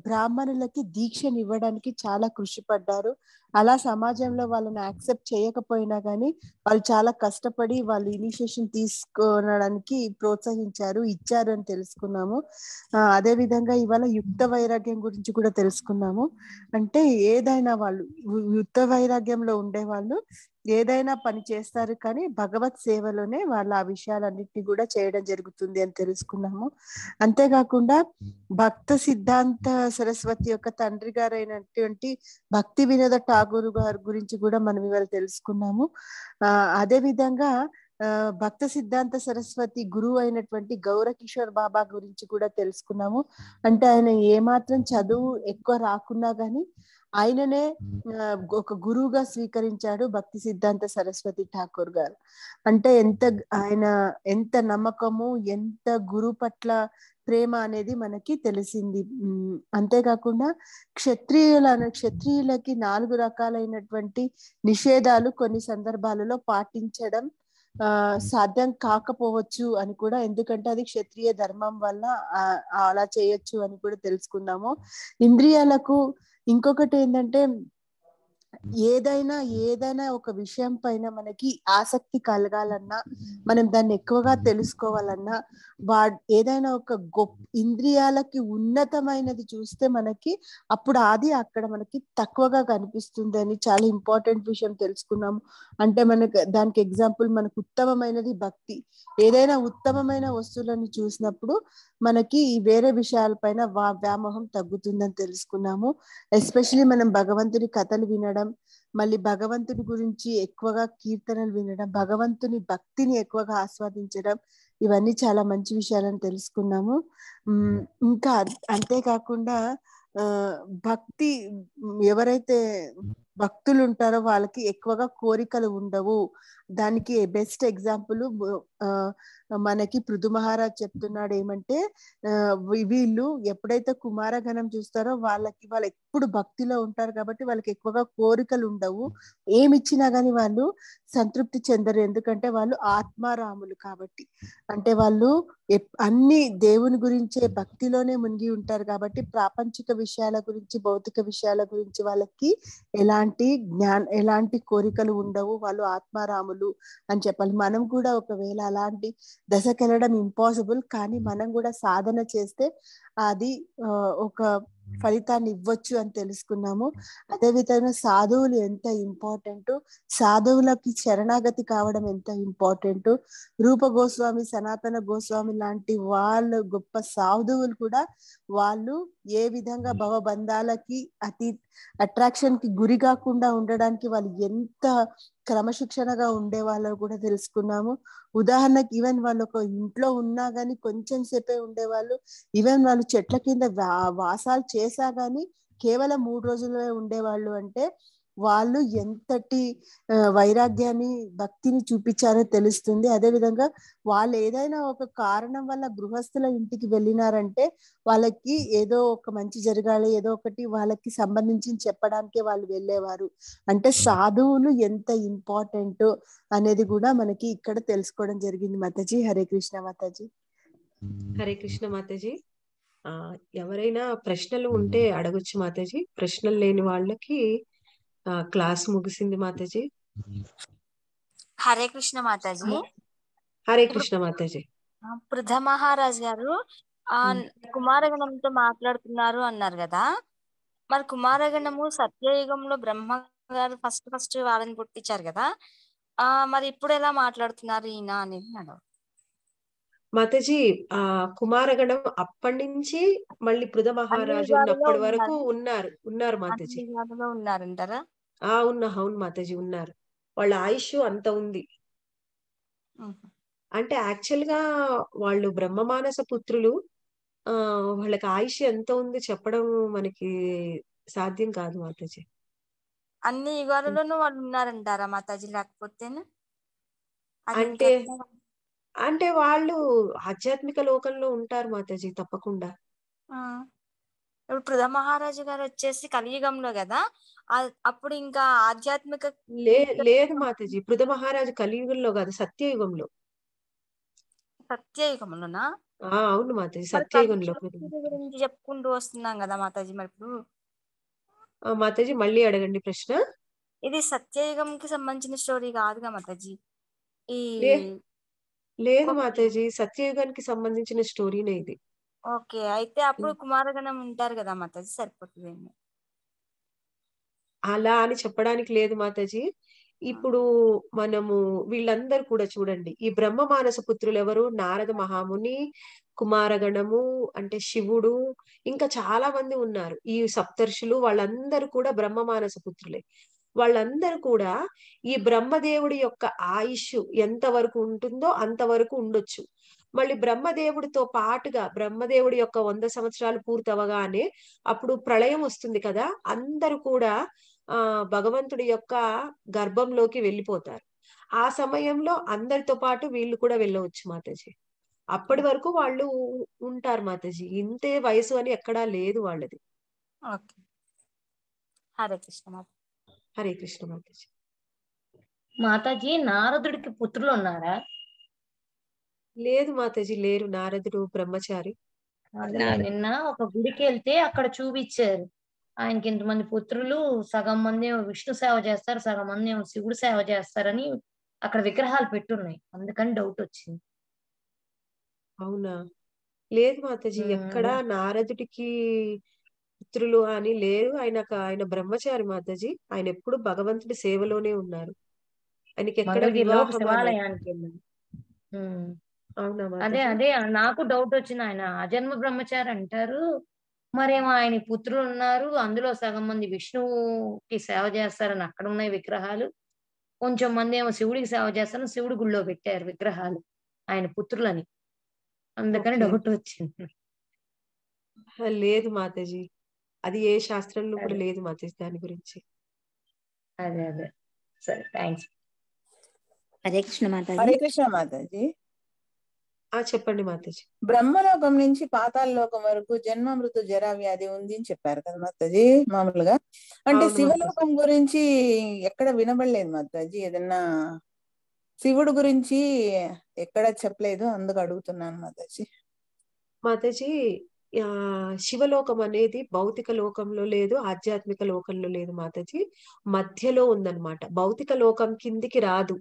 బ్రాహ్మణులకి దీక్షనివ్వడానికి చాలా కృషి పడ్డారు అలా సమాజంలో వాళ్ళని యాక్సెప్ట్ చేయకపోయినా కానీ వాళ్ళు చాలా కష్టపడి వాళ్ళు ఇనిషియేషన్ తీసుకోవడానికి ప్రోత్సహించారు ఇచ్చారు అని తెలుసుకున్నాము అదే విధంగా ఇవాళ యుక్త వైరాగ్యం గురించి కూడా తెలుసుకున్నాము అంటే ఏదైనా వాళ్ళు యుక్త వైరాగ్యంలో ఉండేవాళ్ళు ఏదైనా పని చేస్తారు కానీ భగవత్ సేవలోనే వాళ్ళు ఆ విషయాలన్నింటినీ కూడా చేయడం జరుగుతుంది అని తెలుసుకున్నాము అంతేకాకుండా భక్త సిద్ధాంత సరస్వతి యొక్క తండ్రి గారైనటువంటి భక్తి వినోద ఠాగూర్ గారి గురించి కూడా మనం ఇవాళ తెలుసుకున్నాము అదే విధంగా భక్త సిద్ధాంత సరస్వతి గురువు అయినటువంటి గౌరకిషోర్ బాబా గురించి కూడా తెలుసుకున్నాము అంటే ఆయన ఏమాత్రం చదువు ఎక్కువ రాకున్నా గాని ఆయననే ఒక గురువుగా స్వీకరించాడు భక్తి సిద్ధాంత సరస్వతి ఠాకూర్ గారు అంటే ఎంత ఆయన ఎంత నమ్మకము ఎంత గురువు పట్ల ప్రేమ అనేది మనకి తెలిసింది అంతేకాకుండా క్షత్రియుల క్షత్రియులకి నాలుగు రకాలైనటువంటి నిషేధాలు కొన్ని సందర్భాలలో పాటించడం సాధ్యం కాకపోవచ్చు అని కూడా ఎందుకంటే అది క్షత్రియ ధర్మం వల్ల అలా చేయొచ్చు అని కూడా తెలుసుకున్నాము ఇంద్రియాలకు ఇంకొకటి ఏంటంటే ఏదైనా ఏదైనా ఒక విషయం పైన మనకి ఆసక్తి కలగాలన్నా మనం దాన్ని ఎక్కువగా తెలుసుకోవాలన్నా వా ఏదైనా ఒక గొప్ప ఇంద్రియాలకి ఉన్నతమైనది చూస్తే మనకి అప్పుడు అది అక్కడ మనకి తక్కువగా కనిపిస్తుంది అని చాలా ఇంపార్టెంట్ విషయం తెలుసుకున్నాము అంటే మనకు దానికి ఎగ్జాంపుల్ మనకు ఉత్తమమైనది భక్తి ఏదైనా ఉత్తమమైన వస్తువులను చూసినప్పుడు మనకి ఈ వేరే విషయాలపైన వా వ్యామోహం తగ్గుతుందని తెలుసుకున్నాము ఎస్పెషలీ మనం భగవంతుని కథలు వినడం వినడం మళ్ళీ భగవంతుని గురించి ఎక్కువగా కీర్తనలు వినడం భగవంతుని భక్తిని ఎక్కువగా ఆస్వాదించడం ఇవన్నీ చాలా మంచి విషయాలను తెలుసుకున్నాము ఇంకా అంతేకాకుండా భక్తి ఎవరైతే భక్తులు ఉంటారో వాళ్ళకి ఎక్కువగా కోరికలు ఉండవు దానికి బెస్ట్ ఎగ్జాంపుల్ మనకి పృథు మహారాజ్ చెప్తున్నాడు ఏమంటే వీళ్ళు ఎప్పుడైతే కుమారగణం చూస్తారో వాళ్ళకి వాళ్ళు ఎప్పుడు భక్తిలో ఉంటారు కాబట్టి వాళ్ళకి ఎక్కువగా కోరికలు ఉండవు ఏమిచ్చినా కానీ వాళ్ళు సంతృప్తి చెందరు ఎందుకంటే వాళ్ళు ఆత్మారాములు కాబట్టి అంటే వాళ్ళు అన్ని దేవుని గురించే భక్తిలోనే మునిగి ఉంటారు కాబట్టి ప్రాపంచిక విషయాల గురించి భౌతిక విషయాల గురించి వాళ్ళకి ఎలా ఎలాంటి జ్ఞాన ఎలాంటి కోరికలు ఉండవు వాళ్ళు ఆత్మారాములు అని చెప్పాలి మనం కూడా ఒకవేళ అలాంటి దశకెళ్ళడం ఇంపాసిబుల్ కానీ మనం కూడా సాధన చేస్తే అది ఒక ఫలితాన్ని ఇవ్వచ్చు అని తెలుసుకున్నాము అదేవిధంగా సాధువులు ఎంత ఇంపార్టెంట్ సాధువులకి శరణాగతి కావడం ఎంత ఇంపార్టెంట్ రూప గోస్వామి సనాతన గోస్వామి లాంటి వాళ్ళు గొప్ప సాధువులు కూడా వాళ్ళు ఏ విధంగా భవబంధాలకి అతి అట్రాక్షన్ కి గురి కాకుండా ఉండడానికి వాళ్ళు ఎంత క్రమశిక్షణగా ఉండే వాళ్ళు కూడా తెలుసుకున్నాము ఉదాహరణకు ఈవెన్ వాళ్ళు ఒక ఇంట్లో ఉన్నా కానీ కొంచెం సేపే ఉండేవాళ్ళు ఈవెన్ వాళ్ళు చెట్ల కింద వాసాలు చేసా గాని కేవలం మూడు రోజులే ఉండేవాళ్ళు అంటే వాళ్ళు ఎంతటి వైరాగ్యాన్ని భక్తిని చూపించారో తెలుస్తుంది అదే విధంగా వాళ్ళు ఏదైనా ఒక కారణం వల్ల గృహస్థుల ఇంటికి వెళ్ళినారంటే వాళ్ళకి ఏదో ఒక మంచి జరగాలి ఏదో ఒకటి వాళ్ళకి సంబంధించి చెప్పడానికే వాళ్ళు వెళ్ళేవారు అంటే సాధువులు ఎంత ఇంపార్టెంట్ అనేది కూడా మనకి ఇక్కడ తెలుసుకోవడం జరిగింది మాతాజీ హరే కృష్ణ మాతాజీ హరే కృష్ణ మాతాజీ ఎవరైనా ప్రశ్నలు ఉంటే అడగొచ్చు మాతాజీ ప్రశ్నలు లేని వాళ్ళకి క్లాస్ ముగిసింది మాతాజీ హరే కృష్ణ మాతాజీ హరే కృష్ణ మాతాజీ పృథ మహారాజ్ గారు కుమారగణంతో మాట్లాడుతున్నారు అన్నారు కదా మరి కుమారగణము సత్యయుగంలో బ్రహ్మ గారు ఫస్ట్ ఫస్ట్ వాళ్ళని పుట్టించారు కదా ఆ మరి ఇప్పుడు ఎలా మాట్లాడుతున్నారు ఈయన అనేది మాతజీ ఆ కుమారగణం అప్పటి నుంచి మళ్ళీ పృథ మహారాజు ఉన్నప్పటి వరకు ఉన్నారు ఉన్నారు మాతజీ ఆ ఉన్న అవును మాతజీ ఉన్నారు వాళ్ళ ఆయుష్ అంత ఉంది అంటే యాక్చువల్ గా వాళ్ళు బ్రహ్మ మానస పుత్రులు ఆ వాళ్ళకి ఆయుష్ ఎంత ఉంది చెప్పడం మనకి సాధ్యం కాదు మాతాజీ అన్ని యుగాలలోనూ వాళ్ళు ఉన్నారంటారా మాతాజీ లేకపోతే అంటే అంటే వాళ్ళు ఆధ్యాత్మిక లోకంలో ఉంటారు మాతాజీ తప్పకుండా ఇప్పుడు ప్రధ మహారాజు గారు వచ్చేసి కలియుగంలో కదా అప్పుడు ఇంకా ఆధ్యాత్మిక లేదు మాతాజీ ప్రధ మహారాజు కలియుగంలో కాదు సత్యయుగంలో సత్యయుగంలోనా అవును మాతాజీ సత్యయుగంలో గురించి చెప్పుకుంటూ వస్తున్నాం కదా మాతాజీ మరి ఇప్పుడు మాతాజీ మళ్ళీ అడగండి ప్రశ్న ఇది సత్యయుగంకి సంబంధించిన స్టోరీ కాదుగా మాతాజీ ఈ లేదు మాతాజీ సత్యయుగానికి సంబంధించిన స్టోరీనే ఇది ఓకే అయితే అప్పుడు కుమారగణం ఉంటారు కదా మాతాజీ సరిపోతుంది అలా అని చెప్పడానికి లేదు మాతాజీ ఇప్పుడు మనము వీళ్ళందరూ కూడా చూడండి ఈ బ్రహ్మ మానస పుత్రులు ఎవరు నారద మహాముని కుమారగణము అంటే శివుడు ఇంకా చాలా మంది ఉన్నారు ఈ సప్తర్షులు వాళ్ళందరూ కూడా బ్రహ్మ మానస పుత్రులే వాళ్ళందరూ కూడా ఈ బ్రహ్మదేవుడి యొక్క ఆయుష్ ఎంత వరకు ఉంటుందో అంతవరకు ఉండొచ్చు మళ్ళీ బ్రహ్మదేవుడితో పాటుగా బ్రహ్మదేవుడి యొక్క వంద సంవత్సరాలు పూర్తవగానే అప్పుడు ప్రళయం వస్తుంది కదా అందరూ కూడా ఆ భగవంతుడి యొక్క గర్భంలోకి వెళ్ళిపోతారు ఆ సమయంలో అందరితో పాటు వీళ్ళు కూడా వెళ్ళవచ్చు మాతాజీ అప్పటి వరకు వాళ్ళు ఉంటారు మాతాజీ ఇంతే వయసు అని ఎక్కడా లేదు వాళ్ళది హరే కృష్ణ హరే కృష్ణ మాతాజీ మాతాజీ నారదుడికి పుత్రులు ఉన్నారా లేదు మాతాజీ లేరు నారదుడు బ్రహ్మచారి నిన్న ఒక గుడికి వెళ్తే అక్కడ చూపించారు ఆయనకి ఇంతమంది పుత్రులు సగం మంది విష్ణు సేవ చేస్తారు సగం మంది శివుడు సేవ చేస్తారని అక్కడ విగ్రహాలు పెట్టున్నాయి అందుకని డౌట్ వచ్చింది అవునా లేదు మాతాజీ ఎక్కడ నారదుడికి పుత్రులు అని లేరు ఆయన ఆయన బ్రహ్మచారి మాతాజీ ఆయన ఎప్పుడు భగవంతుడి సేవలోనే ఉన్నారు ఆయనకి ఎక్కడ అదే అదే నాకు డౌట్ వచ్చింది ఆయన అజన్మ బ్రహ్మచారి అంటారు మరేమో ఆయన పుత్రులు ఉన్నారు అందులో సగం మంది విష్ణువుకి సేవ చేస్తారని అక్కడ ఉన్నాయి విగ్రహాలు కొంచెం మంది ఏమో శివుడికి సేవ చేస్తారని శివుడి గుళ్ళో పెట్టారు విగ్రహాలు ఆయన పుత్రులని అందుకని డౌట్ వచ్చింది లేదు మాతాజీ అది ఏ శాస్త్రంలో కూడా లేదు మధ్య దాని గురించి అదే అదే సరే థ్యాంక్స్ హరే కృష్ణ మాతాజీ హరే కృష్ణ మాతాజీ ఆ చెప్పండి మాతాజీ బ్రహ్మలోకం నుంచి పాతాల లోకం వరకు జన్మ మృతు జరా వ్యాధి ఉంది అని చెప్పారు కదా మాతాజీ మామూలుగా అంటే శివలోకం గురించి ఎక్కడ వినబడలేదు మాతాజీ ఏదన్నా శివుడు గురించి ఎక్కడ చెప్పలేదు అందుకు అడుగుతున్నాను మాతాజీ మాతాజీ శివలోకం అనేది భౌతిక లోకంలో లేదు ఆధ్యాత్మిక లోకంలో లేదు మాతాజీ మధ్యలో ఉందన్నమాట భౌతిక లోకం కిందికి రాదు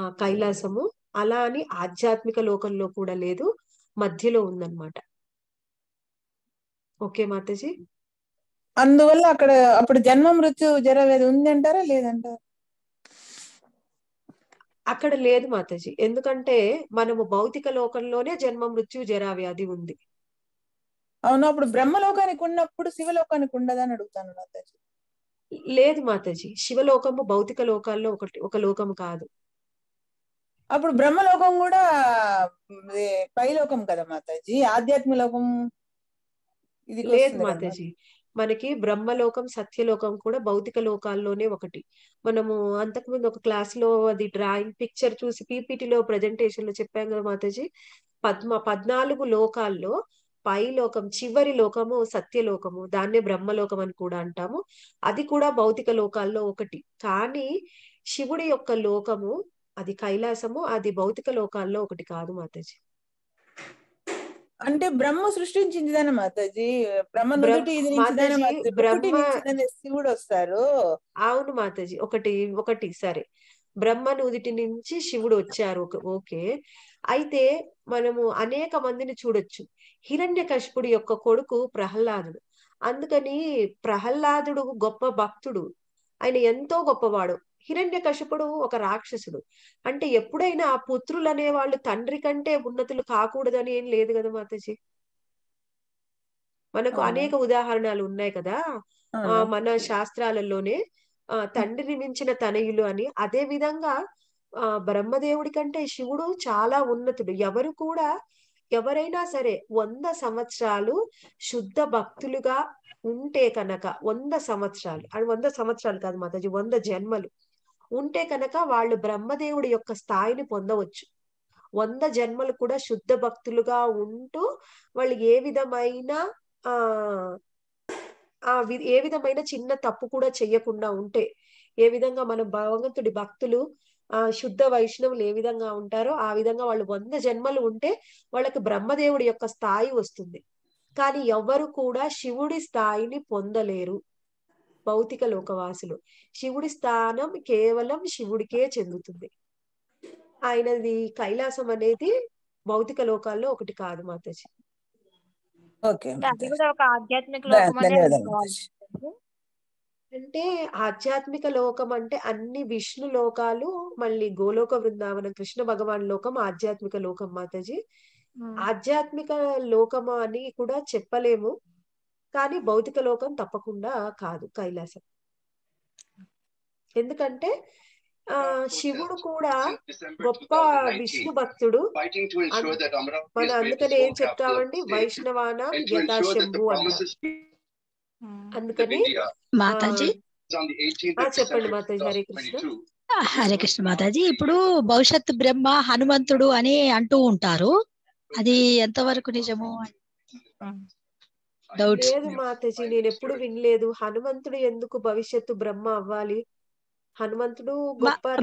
ఆ కైలాసము అలా అని ఆధ్యాత్మిక లోకంలో కూడా లేదు మధ్యలో ఉందన్నమాట ఓకే మాతాజీ అందువల్ల అక్కడ అప్పుడు జన్మ మృత్యు జరవేది ఉంది అంటారా లేదంటారా అక్కడ లేదు మాతాజీ ఎందుకంటే మనము భౌతిక లోకంలోనే జన్మ మృత్యు వ్యాధి ఉంది అవును అప్పుడు బ్రహ్మలోకానికి ఉన్నప్పుడు శివలోకానికి ఉండదని అడుగుతాను మాతాజీ లేదు మాతాజీ శివలోకము భౌతిక లోకాల్లో ఒకటి ఒక లోకం కాదు అప్పుడు బ్రహ్మలోకం కూడా పైలోకం కదా మాతాజీ ఆధ్యాత్మ లోకం ఇది లేదు మాతాజీ మనకి బ్రహ్మలోకం సత్యలోకం కూడా భౌతిక లోకాల్లోనే ఒకటి మనము అంతకుముందు ఒక క్లాస్ లో అది డ్రాయింగ్ పిక్చర్ చూసి పీపీటీలో ప్రెజెంటేషన్ లో చెప్పాం కదా మాతాజీ పద్మ పద్నాలుగు లోకాల్లో పై లోకం చివరి లోకము సత్యలోకము దాన్నే బ్రహ్మలోకం అని కూడా అంటాము అది కూడా భౌతిక లోకాల్లో ఒకటి కానీ శివుడి యొక్క లోకము అది కైలాసము అది భౌతిక లోకాల్లో ఒకటి కాదు మాతాజీ అంటే బ్రహ్మ సృష్టించింది దాని మాతాజీ శివుడు వస్తారు అవును మాతాజీ ఒకటి ఒకటి సరే బ్రహ్మ నుదుటి నుంచి శివుడు వచ్చారు ఓకే అయితే మనము అనేక మందిని చూడొచ్చు హిరణ్యకశిపుడి యొక్క కొడుకు ప్రహ్లాదుడు అందుకని ప్రహ్లాదుడు గొప్ప భక్తుడు ఆయన ఎంతో గొప్పవాడు హిరణ్యకశిపుడు ఒక రాక్షసుడు అంటే ఎప్పుడైనా పుత్రులు అనేవాళ్ళు తండ్రి కంటే ఉన్నతులు కాకూడదని ఏం లేదు కదా మాతజీ మనకు అనేక ఉదాహరణలు ఉన్నాయి కదా ఆ మన శాస్త్రాలలోనే ఆ తండ్రిని మించిన తనయులు అని అదే విధంగా బ్రహ్మదేవుడి కంటే శివుడు చాలా ఉన్నతుడు ఎవరు కూడా ఎవరైనా సరే వంద సంవత్సరాలు శుద్ధ భక్తులుగా ఉంటే కనుక వంద సంవత్సరాలు అది వంద సంవత్సరాలు కాదు మాతాజీ వంద జన్మలు ఉంటే కనుక వాళ్ళు బ్రహ్మదేవుడి యొక్క స్థాయిని పొందవచ్చు వంద జన్మలు కూడా శుద్ధ భక్తులుగా ఉంటూ వాళ్ళు ఏ విధమైన ఆ ఏ విధమైన చిన్న తప్పు కూడా చెయ్యకుండా ఉంటే ఏ విధంగా మన భగవంతుడి భక్తులు ఆ శుద్ధ వైష్ణవులు ఏ విధంగా ఉంటారో ఆ విధంగా వాళ్ళు వంద జన్మలు ఉంటే వాళ్ళకి బ్రహ్మదేవుడి యొక్క స్థాయి వస్తుంది కానీ ఎవ్వరు కూడా శివుడి స్థాయిని పొందలేరు భౌతిక లోకవాసులు శివుడి స్థానం కేవలం శివుడికే చెందుతుంది ఆయనది కైలాసం అనేది భౌతిక లోకాల్లో ఒకటి కాదు మాతజీ ఓకే అది కూడా ఒక ఆధ్యాత్మిక లోకం అంటే ఆధ్యాత్మిక లోకం అంటే అన్ని విష్ణు లోకాలు మళ్ళీ గోలోక బృందావనం కృష్ణ భగవాన్ లోకం ఆధ్యాత్మిక లోకం మాతాజీ ఆధ్యాత్మిక లోకము అని కూడా చెప్పలేము కానీ భౌతిక లోకం తప్పకుండా కాదు కైలాసం ఎందుకంటే ఆ శివుడు కూడా గొప్ప విష్ణు భక్తుడు మనం అందుకనే ఏం చెప్తామండి వైష్ణవాన యథాశంభు అన్నారు Hmm. అందుకని uh, చెప్పండి మాతాజీ హరే కృష్ణ హరే కృష్ణ మాతాజీ ఇప్పుడు భవిష్యత్ బ్రహ్మ హనుమంతుడు అని అంటూ ఉంటారు అది ఎంతవరకు నిజము లేదు మాతాజీ నేను ఎప్పుడు వినలేదు హనుమంతుడు ఎందుకు భవిష్యత్తు బ్రహ్మ అవ్వాలి హనుమంతుడు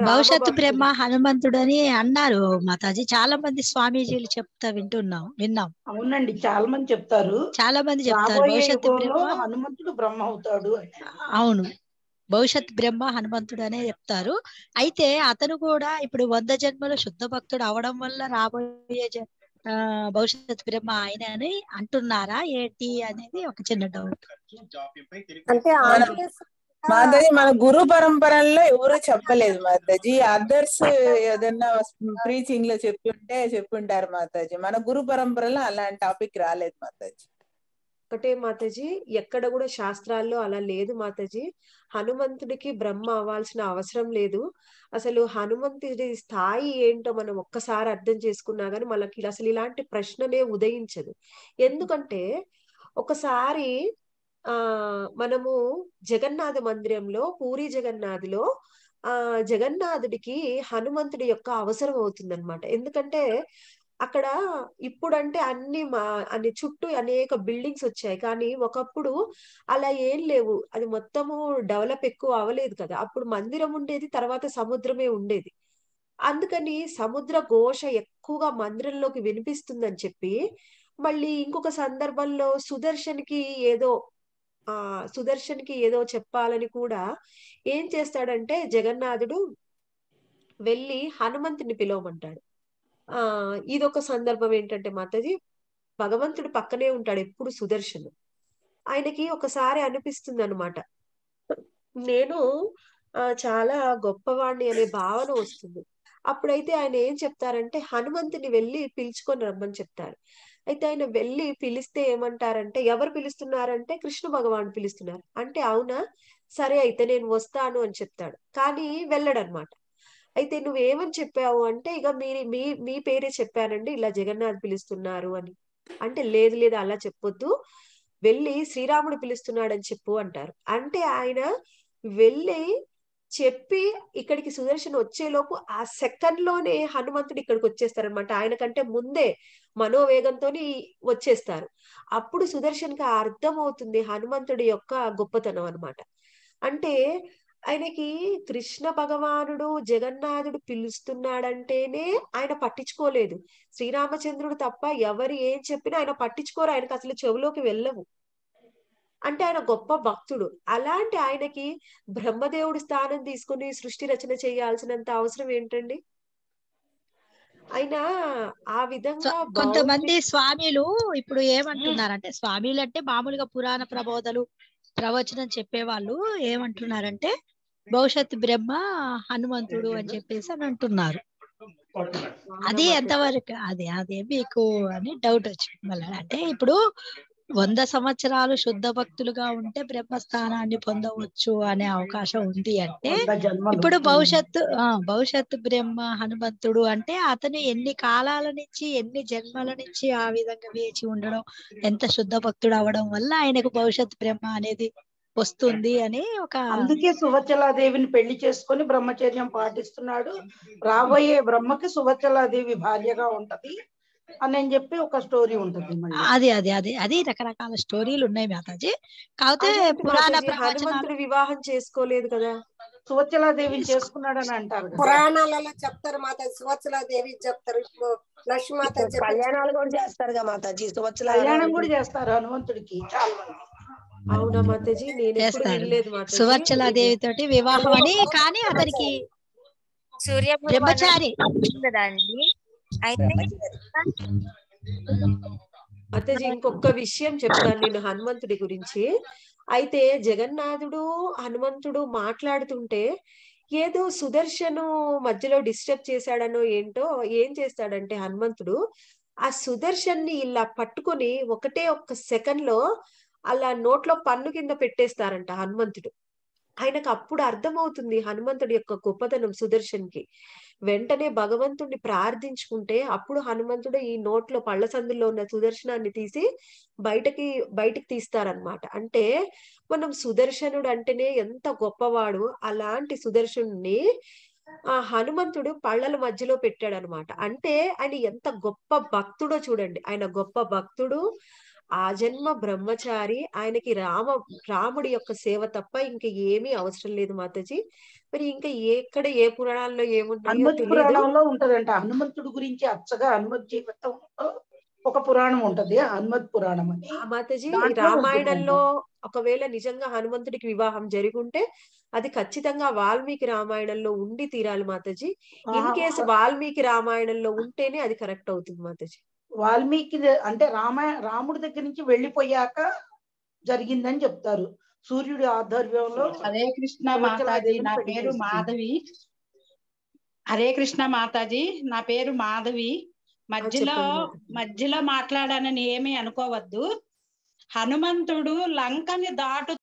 భవిష్యత్తు ప్రేమ హనుమంతుడు అని అన్నారు మాతాజీ చాలా మంది స్వామీజీలు చెప్తా వింటున్నాం విన్నాం అవునండి చాలా మంది చెప్తారు చాలా మంది చెప్తారు భవిష్యత్తు ప్రేమ హనుమంతుడు బ్రహ్మ అవుతాడు అవును భవిష్యత్ బ్రహ్మ హనుమంతుడు అనే చెప్తారు అయితే అతను కూడా ఇప్పుడు వంద జన్మల శుద్ధ భక్తుడు అవడం వల్ల రాబోయే భవిష్యత్ బ్రహ్మ ఆయన అని అంటున్నారా ఏంటి అనేది ఒక చిన్న డౌట్ అంటే మాధజీ మన గురు పరంపరలో ఎవరు చెప్పలేదు మాతాజీ అదర్స్ ఏదన్నా ప్రీచింగ్ లో చెప్తుంటే చెప్పింటారు మాతాజీ మన గురు పరంపరలో అలాంటి టాపిక్ రాలేదు మాతాజీ ఒకటే మాతాజీ ఎక్కడ కూడా శాస్త్రాల్లో అలా లేదు మాతాజీ హనుమంతుడికి బ్రహ్మ అవ్వాల్సిన అవసరం లేదు అసలు హనుమంతుడి స్థాయి ఏంటో మనం ఒక్కసారి అర్థం చేసుకున్నా గానీ మనకి అసలు ఇలాంటి ప్రశ్ననే ఉదయించదు ఎందుకంటే ఒకసారి ఆ మనము జగన్నాథ మందిరంలో పూరి జగన్నాథులో ఆ జగన్నాథుడికి హనుమంతుడి యొక్క అవసరం అవుతుందన్నమాట ఎందుకంటే అక్కడ ఇప్పుడంటే అన్ని మా అన్ని చుట్టూ అనేక బిల్డింగ్స్ వచ్చాయి కానీ ఒకప్పుడు అలా ఏం లేవు అది మొత్తము డెవలప్ ఎక్కువ అవ్వలేదు కదా అప్పుడు మందిరం ఉండేది తర్వాత సముద్రమే ఉండేది అందుకని సముద్ర ఘోష ఎక్కువగా మందిరంలోకి వినిపిస్తుందని చెప్పి మళ్ళీ ఇంకొక సందర్భంలో సుదర్శన్కి ఏదో ఆ సుదర్శన్ కి ఏదో చెప్పాలని కూడా ఏం చేస్తాడంటే జగన్నాథుడు వెళ్ళి హనుమంతుని పిలవమంటాడు ఆ ఇదొక సందర్భం ఏంటంటే మాతది భగవంతుడు పక్కనే ఉంటాడు ఎప్పుడు సుదర్శన్ ఆయనకి ఒకసారి అనిపిస్తుంది అనమాట నేను చాలా గొప్పవాణ్ణి అనే భావన వస్తుంది అప్పుడైతే ఆయన ఏం చెప్తారంటే హనుమంతుని వెళ్ళి పిలుచుకొని రమ్మని చెప్తారు అయితే ఆయన వెళ్ళి పిలిస్తే ఏమంటారంటే ఎవరు పిలుస్తున్నారంటే కృష్ణ భగవాన్ పిలుస్తున్నారు అంటే అవునా సరే అయితే నేను వస్తాను అని చెప్తాడు కానీ వెళ్ళడనమాట అయితే నువ్వు ఏమని చెప్పావు అంటే ఇక మీ మీ మీ పేరే చెప్పానండి ఇలా జగన్నాథ్ పిలుస్తున్నారు అని అంటే లేదు లేదు అలా చెప్పొద్దు వెళ్ళి శ్రీరాముడు పిలుస్తున్నాడు అని చెప్పు అంటారు అంటే ఆయన వెళ్ళి చెప్పి ఇక్కడికి సుదర్శన్ వచ్చేలోపు ఆ సెకండ్ లోనే హనుమంతుడు ఇక్కడికి వచ్చేస్తారనమాట ఆయన కంటే ముందే మనోవేగంతో వచ్చేస్తారు అప్పుడు సుదర్శన్ కి అర్థం అవుతుంది హనుమంతుడి యొక్క గొప్పతనం అనమాట అంటే ఆయనకి కృష్ణ భగవానుడు జగన్నాథుడు పిలుస్తున్నాడంటేనే ఆయన పట్టించుకోలేదు శ్రీరామచంద్రుడు తప్ప ఎవరు ఏం చెప్పినా ఆయన పట్టించుకోరు ఆయనకు అసలు చెవులోకి వెళ్ళవు అంటే ఆయన గొప్ప భక్తుడు అలాంటి ఆయనకి బ్రహ్మదేవుడి స్థానం తీసుకుని సృష్టి రచన చేయాల్సినంత అవసరం ఏంటండి అయినా ఆ విధంగా కొంతమంది స్వామిలు ఇప్పుడు ఏమంటున్నారంటే స్వామిలు అంటే మామూలుగా పురాణ ప్రబోధలు ప్రవచనం చెప్పేవాళ్ళు ఏమంటున్నారంటే భవిష్యత్ బ్రహ్మ హనుమంతుడు అని చెప్పేసి అని అంటున్నారు అది ఎంతవరకు అది అదే మీకు అని డౌట్ వచ్చింది మళ్ళీ అంటే ఇప్పుడు వంద సంవత్సరాలు శుద్ధ భక్తులుగా ఉంటే బ్రహ్మస్థానాన్ని పొందవచ్చు అనే అవకాశం ఉంది అంటే ఇప్పుడు భవిష్యత్తు భవిష్యత్తు బ్రహ్మ హనుమంతుడు అంటే అతను ఎన్ని కాలాల నుంచి ఎన్ని జన్మల నుంచి ఆ విధంగా వేచి ఉండడం ఎంత శుద్ధ భక్తుడు అవడం వల్ల ఆయనకు భవిష్యత్ బ్రహ్మ అనేది వస్తుంది అని ఒక అందుకే సువచలాదేవిని పెళ్లి చేసుకొని బ్రహ్మచర్యం పాటిస్తున్నాడు రాబోయే బ్రహ్మకి సువచలాదేవి భార్యగా ఉంటది అని చెప్పి ఒక స్టోరీ ఉంటుంది అది అది అది అది రకరకాల స్టోరీలు ఉన్నాయి మాతాజీ కాకపోతే పురాణ హనుమంతుడు వివాహం చేసుకోలేదు కదా సువత్సలాదేవి చేసుకున్నాడు అని అంటారు పురాణాలలో చెప్తారు మాతాజీ సువత్సలాదేవి చెప్తారు ఇప్పుడు లక్ష్మీ కళ్యాణాలు కూడా చేస్తారు మాతాజీ సువత్సల కళ్యాణం కూడా చేస్తారు హనుమంతుడికి అవునా మాతాజీ నేను సువత్సలాదేవి తోటి వివాహం అని కానీ అతనికి సూర్య అత్తజీ ఇంకొక విషయం చెప్తాను నేను హనుమంతుడి గురించి అయితే జగన్నాథుడు హనుమంతుడు మాట్లాడుతుంటే ఏదో సుదర్శను మధ్యలో డిస్టర్బ్ చేశాడనో ఏంటో ఏం చేస్తాడంటే హనుమంతుడు ఆ సుదర్శన్ ని ఇలా పట్టుకొని ఒకటే ఒక్క సెకండ్ లో అలా నోట్లో పన్ను కింద పెట్టేస్తారంట హనుమంతుడు ఆయనకు అప్పుడు అర్థమవుతుంది హనుమంతుడి యొక్క గొప్పతనం సుదర్శన్ కి వెంటనే భగవంతుడిని ప్రార్థించుకుంటే అప్పుడు హనుమంతుడు ఈ నోట్లో పళ్ళ సందుల్లో ఉన్న సుదర్శనాన్ని తీసి బయటకి బయటికి తీస్తారనమాట అంటే మనం సుదర్శనుడు అంటేనే ఎంత గొప్పవాడు అలాంటి సుదర్శనుని ఆ హనుమంతుడు పళ్ళల మధ్యలో పెట్టాడు అనమాట అంటే ఆయన ఎంత గొప్ప భక్తుడో చూడండి ఆయన గొప్ప భక్తుడు ఆ జన్మ బ్రహ్మచారి ఆయనకి రామ రాముడి యొక్క సేవ తప్ప ఇంకా ఏమీ అవసరం లేదు మాతజీ మరి ఇంకా ఎక్కడ ఏ పురాణాల్లో ఏముంటాయో ఉంటదంట హనుమంతుడు గురించి అచ్చగా హనుమత్ జీవితం ఒక పురాణం ఉంటది హనుమత్ పురాణం అని మాతజీ రామాయణంలో ఒకవేళ నిజంగా హనుమంతుడికి వివాహం ఉంటే అది ఖచ్చితంగా వాల్మీకి రామాయణంలో ఉండి తీరాలి మాతజీ ఇన్ కేసు వాల్మీకి రామాయణంలో ఉంటేనే అది కరెక్ట్ అవుతుంది మాతజీ వాల్మీకి అంటే రామాయ రాముడి దగ్గర నుంచి వెళ్ళిపోయాక జరిగిందని చెప్తారు సూర్యుడి ఆధ్వర్యంలో హరే కృష్ణ మాతాజీ నా పేరు మాధవి హరే కృష్ణ మాతాజీ నా పేరు మాధవి మధ్యలో మధ్యలో మాట్లాడానని ఏమీ అనుకోవద్దు హనుమంతుడు లంకని దాటు